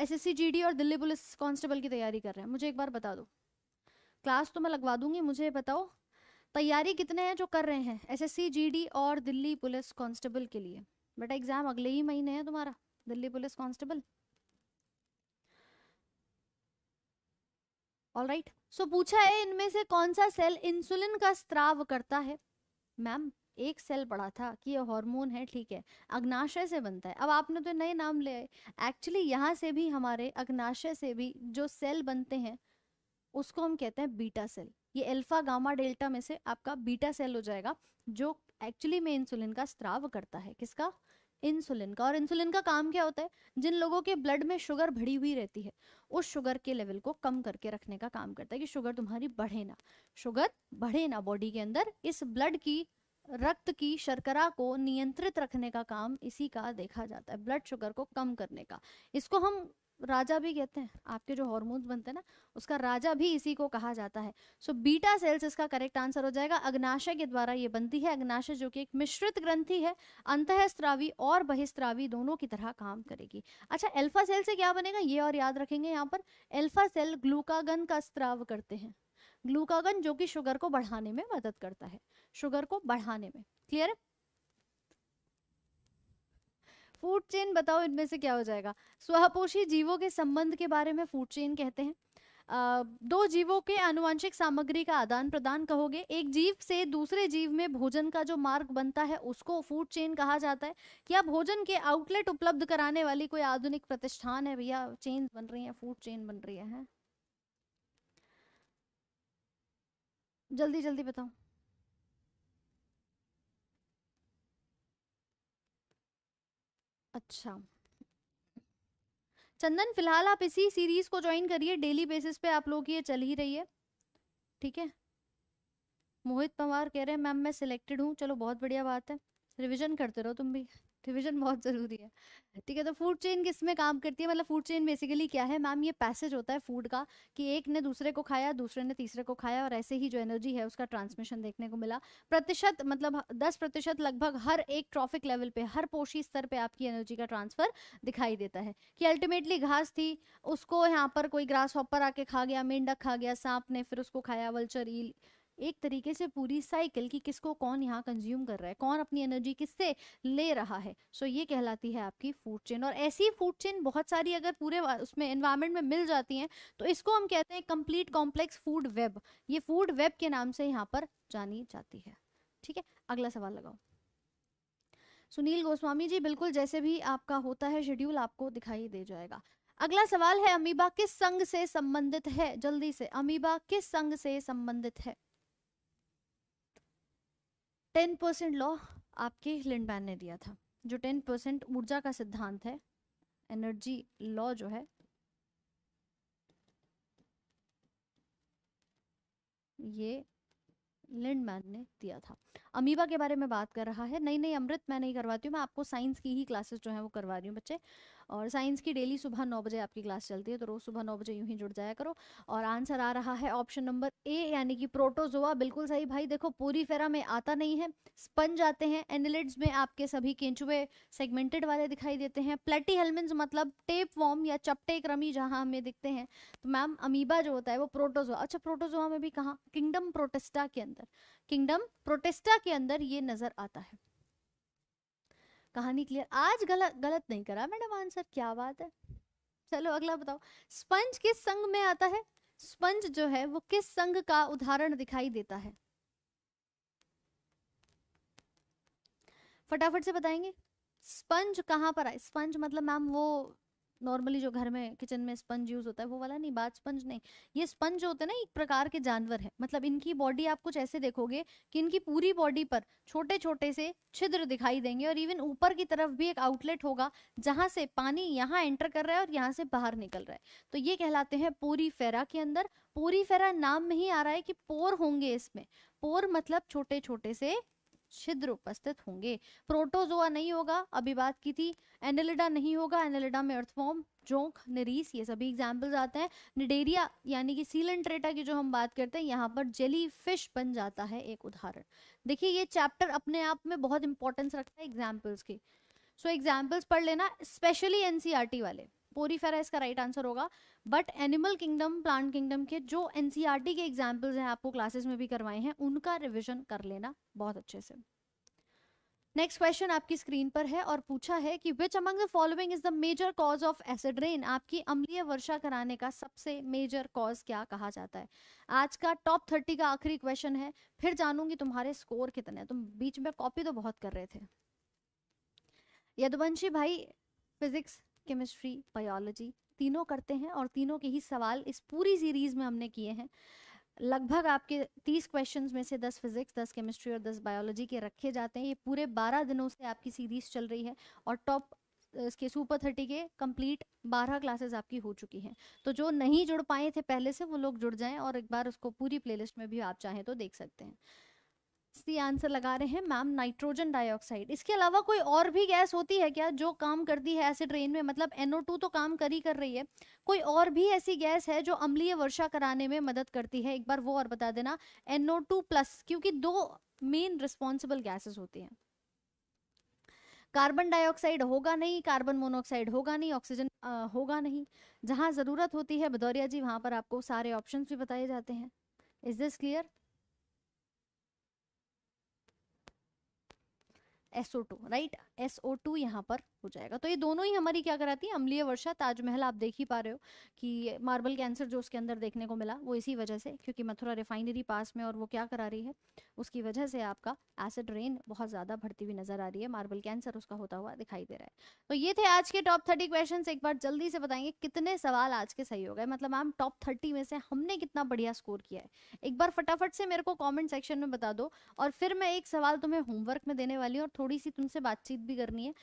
एस एस और दिल्ली पुलिस कांस्टेबल की तैयारी कर रहे हैं मुझे एक बार बता दो क्लास तो मैं लगवा दूंगी मुझे बताओ तैयारी कितने हैं जो कर रहे हैं एस एस और दिल्ली पुलिस कांस्टेबल के लिए बेटा एग्जाम अगले ही महीने है तुम्हारा Delhi police constable also पूछा है इनमें से कौन सा सेल इंसुलिन का स्त्राव करता है मैम एक सेल पढ़ा था कि ये हार्मोन है ठीक है अग्नाशय से बनता है अब आपने तो नए नाम ले आए एक्चुअली यहाँ से भी हमारे अग्नाशय से भी जो सेल बनते हैं उसको हम कहते हैं बीटा सेल ये अल्फा गामा डेल्टा में से आपका बीटा सेल हो जाएगा जो एक्चुअली में इंसुलिन का स्त्राव करता है किसका इंसुलिन का और इंसुलिन का काम क्या होता है जिन लोगों के ब्लड में शुगर भरी हुई रहती है उस शुगर के लेवल को कम करके रखने का काम करता है कि शुगर तुम्हारी बढ़े ना शुगर बढ़े ना बॉडी के अंदर इस ब्लड की रक्त की शर्करा को नियंत्रित रखने का काम इसी का देखा जाता है ब्लड शुगर को कम करने का इसको हम राजा भी कहते हैं आपके जो हॉर्मोन्स बनते हैं ना उसका राजा भी इसी को कहा जाता है सो बीटा सेल्स इसका करेक्ट आंसर हो जाएगा अग्नाशय के द्वारा ये बनती है अग्नाशय जो कि एक मिश्रित ग्रंथि है अंतःस्त्रावी और बहिस्त्रावी दोनों की तरह काम करेगी अच्छा एल्फा सेल से क्या बनेगा ये और याद रखेंगे यहाँ पर एल्फा सेल ग्लूकागन का स्त्राव करते हैं ग्लूकागन जो कि शुगर को बढ़ाने में मदद करता है शुगर को बढ़ाने में क्लियर है फूड चेन बताओ इनमें से क्या हो जाएगा स्वपोषी जीवों के संबंध के बारे में फूड चेन कहते हैं दो जीवों के आनुवंशिक सामग्री का आदान प्रदान कहोगे एक जीव से दूसरे जीव में भोजन का जो मार्ग बनता है उसको फूड चेन कहा जाता है क्या भोजन के आउटलेट उपलब्ध कराने वाली कोई आधुनिक प्रतिष्ठान है भैया चेन बन रही है फूड चेन बन रही है, है? जल्दी जल्दी बताओ अच्छा चंदन फिलहाल आप इसी सीरीज को ज्वाइन करिए डेली बेसिस पे आप लोग ये चल ही रही है ठीक है मोहित पवार कह रहे हैं मैम मैं सिलेक्टेड हूँ चलो बहुत बढ़िया बात है रिविजन करते रहो तुम भी रिविजन बहुत ज़रूरी है ठीक है तो फूड चेन किस में काम करती है मतलब फूड चेन बेसिकली क्या है मैम ये पैसेज होता है फूड का कि एक ने दूसरे को खाया दूसरे ने तीसरे को खाया और ऐसे ही जो एनर्जी है उसका ट्रांसमिशन देखने को मिला प्रतिशत मतलब दस प्रतिशत लगभग हर एक ट्रॉफिक लेवल पे हर पोषी स्तर पे आपकी एनर्जी का ट्रांसफर दिखाई देता है कि अल्टीमेटली घास थी उसको यहाँ पर कोई ग्रास हॉपर आके खा गया मेंढक खा गया सांप ने फिर उसको खाया वल्चर ईल एक तरीके से पूरी साइकिल कि किसको कौन यहाँ कंज्यूम कर रहा है कौन अपनी एनर्जी किससे ले रहा है सो so, ये कहलाती है आपकी फूड चेन और ऐसी फूड चेन बहुत सारी अगर पूरे उसमें इन्वायरमेंट में मिल जाती हैं तो इसको हम कहते हैं कंप्लीट कॉम्प्लेक्स फूड वेब ये फूड वेब के नाम से यहाँ पर जानी जाती है ठीक है अगला सवाल लगाओ सुनील गोस्वामी जी बिल्कुल जैसे भी आपका होता है शेड्यूल आपको दिखाई दे जाएगा अगला सवाल है अमीबा किस संघ से संबंधित है जल्दी से अमीबा किस संघ से संबंधित है टेन परसेंट लॉ आपके लिंडमैन ने दिया था जो टेन परसेंट ऊर्जा का सिद्धांत है एनर्जी लॉ जो है ये लिंडमैन ने दिया था अमीबा के बारे में बात कर रहा है नहीं नहीं अमृत मैं नहीं करवाती हूँ मैं आपको साइंस की ही क्लासेस जो है वो करवा रही हूँ बच्चे और साइंस की डेली सुबह नौ बजे आपकी क्लास चलती है तो रोज़ सुबह नौ बजे यूं ही जुड़ जाया करो और आंसर आ रहा है ऑप्शन नंबर ए यानी कि प्रोटोजोआ बिल्कुल सही भाई देखो पूरी फेरा में आता नहीं है स्पंज आते हैं एनिलिड्स में आपके सभी केंचुए सेगमेंटेड वाले दिखाई देते हैं प्लेटी हेलमेंट्स मतलब टेप वॉर्म या चपटे क्रमी जहाँ हमें दिखते हैं तो मैम अमीबा जो होता है वो प्रोटोजोआ अच्छा प्रोटोजोआ में भी कहा किंगडम प्रोटेस्टा के अंदर किंगडम प्रोटेस्टा के अंदर ये नज़र आता है कहानी क्लियर आज गलत गलत नहीं करा मैडम आंसर क्या बात है चलो अगला बताओ स्पंज किस संघ में आता है स्पंज जो है वो किस संघ का उदाहरण दिखाई देता है फटाफट से बताएंगे स्पंज कहाँ पर आए स्पंज मतलब मैम वो नॉर्मली जो घर में किचन में स्पंज यूज होता है वो वाला नहीं बात स्पंज नहीं ये स्पंज होते हैं ना एक प्रकार के जानवर है मतलब इनकी बॉडी आप कुछ ऐसे देखोगे कि इनकी पूरी बॉडी पर छोटे छोटे से छिद्र दिखाई देंगे और इवन ऊपर की तरफ भी एक आउटलेट होगा जहां से पानी यहाँ एंटर कर रहा है और यहाँ से बाहर निकल रहा है तो ये कहलाते हैं पूरी फेरा के अंदर पूरी फेरा नाम में ही आ रहा है कि पोर होंगे इसमें पोर मतलब छोटे छोटे से छिद्र उपस्थित होंगे प्रोटोजोआ नहीं होगा अभी बात की थी एनेलिडा नहीं होगा एनेलिडा में अर्थवॉर्म जोंक नरीस ये सभी एग्जांपल्स आते हैं निडेरिया यानी कि सीलेंट्रेटा की जो हम बात करते हैं यहाँ पर जेली फिश बन जाता है एक उदाहरण देखिए ये चैप्टर अपने आप में बहुत इंपॉर्टेंस रखता है एग्जाम्पल्स के सो so, एग्जाम्पल्स पढ़ लेना स्पेशली एनसीईआरटी e वाले पोरीफेरा इसका राइट आंसर होगा but animal kingdom plant kingdom के जो एनसीईआरटी e के एग्जाम्पल्स हैं आपको क्लासेस में भी करवाए हैं उनका रिविजन कर लेना बहुत अच्छे से नेक्स्ट क्वेश्चन आपकी स्क्रीन पर है और पूछा है कि which among the following is the major cause of acid rain आपकी अम्लीय वर्षा कराने का सबसे मेजर कॉज क्या कहा जाता है आज का टॉप थर्टी का आखिरी क्वेश्चन है फिर जानूंगी तुम्हारे स्कोर कितने तुम बीच में कॉपी तो बहुत कर रहे थे यदुवंशी भाई फिजिक्स केमिस्ट्री बायोलॉजी तीनों करते हैं और तीनों के ही सवाल इस पूरी सीरीज़ में हमने किए हैं लगभग आपके तीस क्वेश्चन में से दस फिजिक्स दस केमिस्ट्री और दस बायोलॉजी के रखे जाते हैं ये पूरे बारह दिनों से आपकी सीरीज चल रही है और टॉप इसके सुपर थर्टी के कंप्लीट बारह क्लासेस आपकी हो चुकी हैं तो जो नहीं जुड़ पाए थे पहले से वो लोग जुड़ जाएं और एक बार उसको पूरी प्लेलिस्ट में भी आप चाहें तो देख सकते हैं सी आंसर लगा रहे हैं मैम नाइट्रोजन डाइऑक्साइड इसके अलावा कोई और भी गैस होती है क्या जो काम करती है एसिड रेन में मतलब टू तो काम कर ही कर रही है कोई और भी ऐसी गैस है जो अम्लीय वर्षा कराने में मदद करती है एक बार वो और बता देना टू प्लस क्योंकि दो मेन रिस्पॉन्सिबल गैसेस होती हैं कार्बन डाइऑक्साइड होगा नहीं कार्बन मोनोऑक्साइड होगा नहीं ऑक्सीजन होगा नहीं जहां ज़रूरत होती है भदौरिया जी वहां पर आपको सारे ऑप्शन भी बताए जाते हैं is this clear SO2, right? S O two यहाँ पर हो जाएगा तो ये दोनों ही हमारी क्या कराती है अम्लीय वर्षा ताजमहल आप देख ही पा रहे हो कि मार्बल कैंसर जो उसके अंदर देखने को मिला वो इसी वजह से क्योंकि मथुरा रिफाइनरी पास में और वो क्या करा रही है उसकी वजह से आपका एसिड रेन बहुत ज़्यादा बढ़ती हुई नजर आ रही है मार्बल कैंसर उसका होता हुआ दिखाई दे रहा है तो ये थे आज के टॉप थर्टी क्वेश्चन एक बार जल्दी से बताएंगे कितने सवाल आज के सही हो गए मतलब मैम टॉप थर्टी में से हमने कितना बढ़िया स्कोर किया है एक बार फटाफट से मेरे को कॉमेंट सेक्शन में बता दो और फिर मैं एक सवाल तुम्हें होमवर्क में देने वाली हूँ और थोड़ी सी तुमसे बातचीत भी करनी है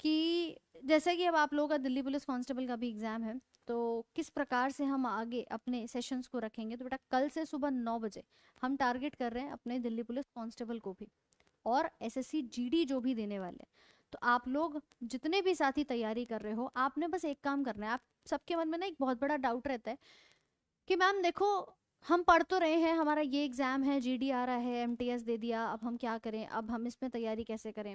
कि जैसा कि अब आप लोगों का दिल्ली पुलिस कांस्टेबल का भी एग्ज़ाम है तो किस प्रकार से हम आगे अपने सेशंस को रखेंगे तो बेटा कल से सुबह नौ बजे हम टारगेट कर रहे हैं अपने दिल्ली पुलिस कांस्टेबल को भी और एसएससी जीडी जो भी देने वाले हैं तो आप लोग जितने भी साथी तैयारी कर रहे हो आपने बस एक काम करना है आप सबके मन में ना एक बहुत बड़ा डाउट रहता है कि मैम देखो हम पढ़ तो रहे हैं हमारा ये एग्ज़ाम है जीडी आ रहा है एमटीएस दे दिया अब हम क्या करें अब हम इसमें तैयारी कैसे करें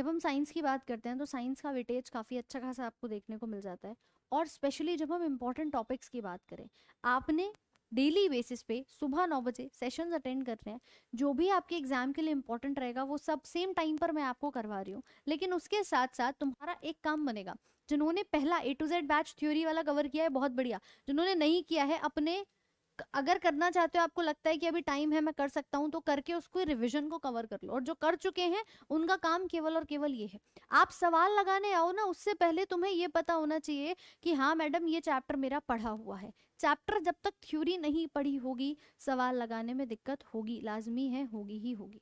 जब हम साइंस की बात करते हैं तो साइंस का वेटेज काफ़ी अच्छा खासा आपको देखने को मिल जाता है और स्पेशली जब हम इम्पॉर्टेंट टॉपिक्स की बात करें आपने डेली बेसिस पे सुबह नौ बजे सेशंस अटेंड कर रहे हैं जो भी आपके एग्जाम के लिए इम्पोर्टेंट रहेगा वो सब सेम टाइम पर मैं आपको करवा रही हूँ लेकिन उसके साथ साथ तुम्हारा एक काम बनेगा जिन्होंने पहला A to Z batch theory वाला कवर किया है बहुत बढ़िया जिन्होंने नहीं किया है अपने अगर करना चाहते हो आपको लगता है कि अभी टाइम है मैं कर सकता हूँ तो करके उसको रिविजन को कवर कर लो और जो कर चुके हैं उनका काम केवल और केवल ये है आप सवाल लगाने आओ ना उससे पहले तुम्हें ये पता होना चाहिए कि हाँ मैडम ये चैप्टर मेरा पढ़ा हुआ है चैप्टर जब तक थ्योरी नहीं पढ़ी होगी सवाल लगाने में दिक्कत होगी लाजमी है होगी ही होगी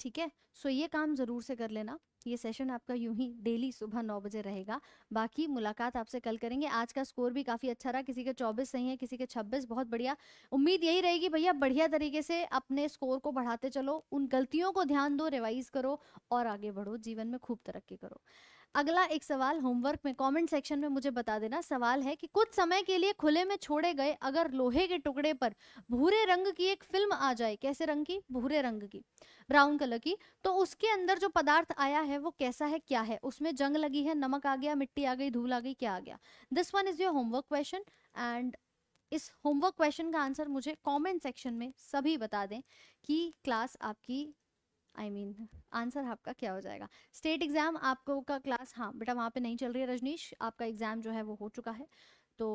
ठीक है सो ये काम ज़रूर से कर लेना ये सेशन आपका यूं ही डेली सुबह नौ बजे रहेगा बाकी मुलाकात आपसे कल करेंगे आज का स्कोर भी काफ़ी अच्छा रहा किसी के चौबीस सही है किसी के छब्बीस बहुत बढ़िया उम्मीद यही रहेगी भैया बढ़िया तरीके से अपने स्कोर को बढ़ाते चलो उन गलतियों को ध्यान दो रिवाइज करो और आगे बढ़ो जीवन में खूब तरक्की करो अगला एक सवाल होमवर्क में कमेंट सेक्शन में मुझे बता देना सवाल है कि कुछ समय के लिए खुले में छोड़े गए अगर लोहे के टुकड़े पर भूरे रंग की एक फिल्म आ जाए कैसे रंग की भूरे रंग की ब्राउन कलर की तो उसके अंदर जो पदार्थ आया है वो कैसा है क्या है उसमें जंग लगी है नमक आ गया मिट्टी आ गई धूल आ गई क्या आ गया this one is your homework question and इस होमवर्क क्वेश्चन का आंसर मुझे कमेंट सेक्शन में सभी बता दें कि क्लास आपकी आई मीन आंसर आपका क्या हो जाएगा स्टेट एग्ज़ाम आपको का क्लास हाँ बेटा वहाँ पे नहीं चल रही है रजनीश आपका एग्ज़ाम जो है वो हो चुका है तो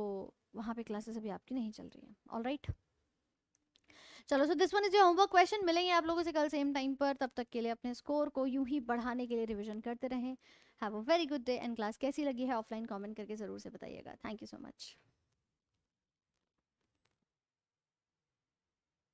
वहाँ पे क्लासेस अभी आपकी नहीं चल रही है ऑल राइट चलो so this one is your homework question मिलेंगे आप लोगों से कल सेम टाइम पर तब तक के लिए अपने स्कोर को यूं ही बढ़ाने के लिए रिविजन करते रहें have a very good day and class कैसी लगी है ऑफलाइन कॉमेंट करके ज़रूर से बताइएगा थैंक यू सो मच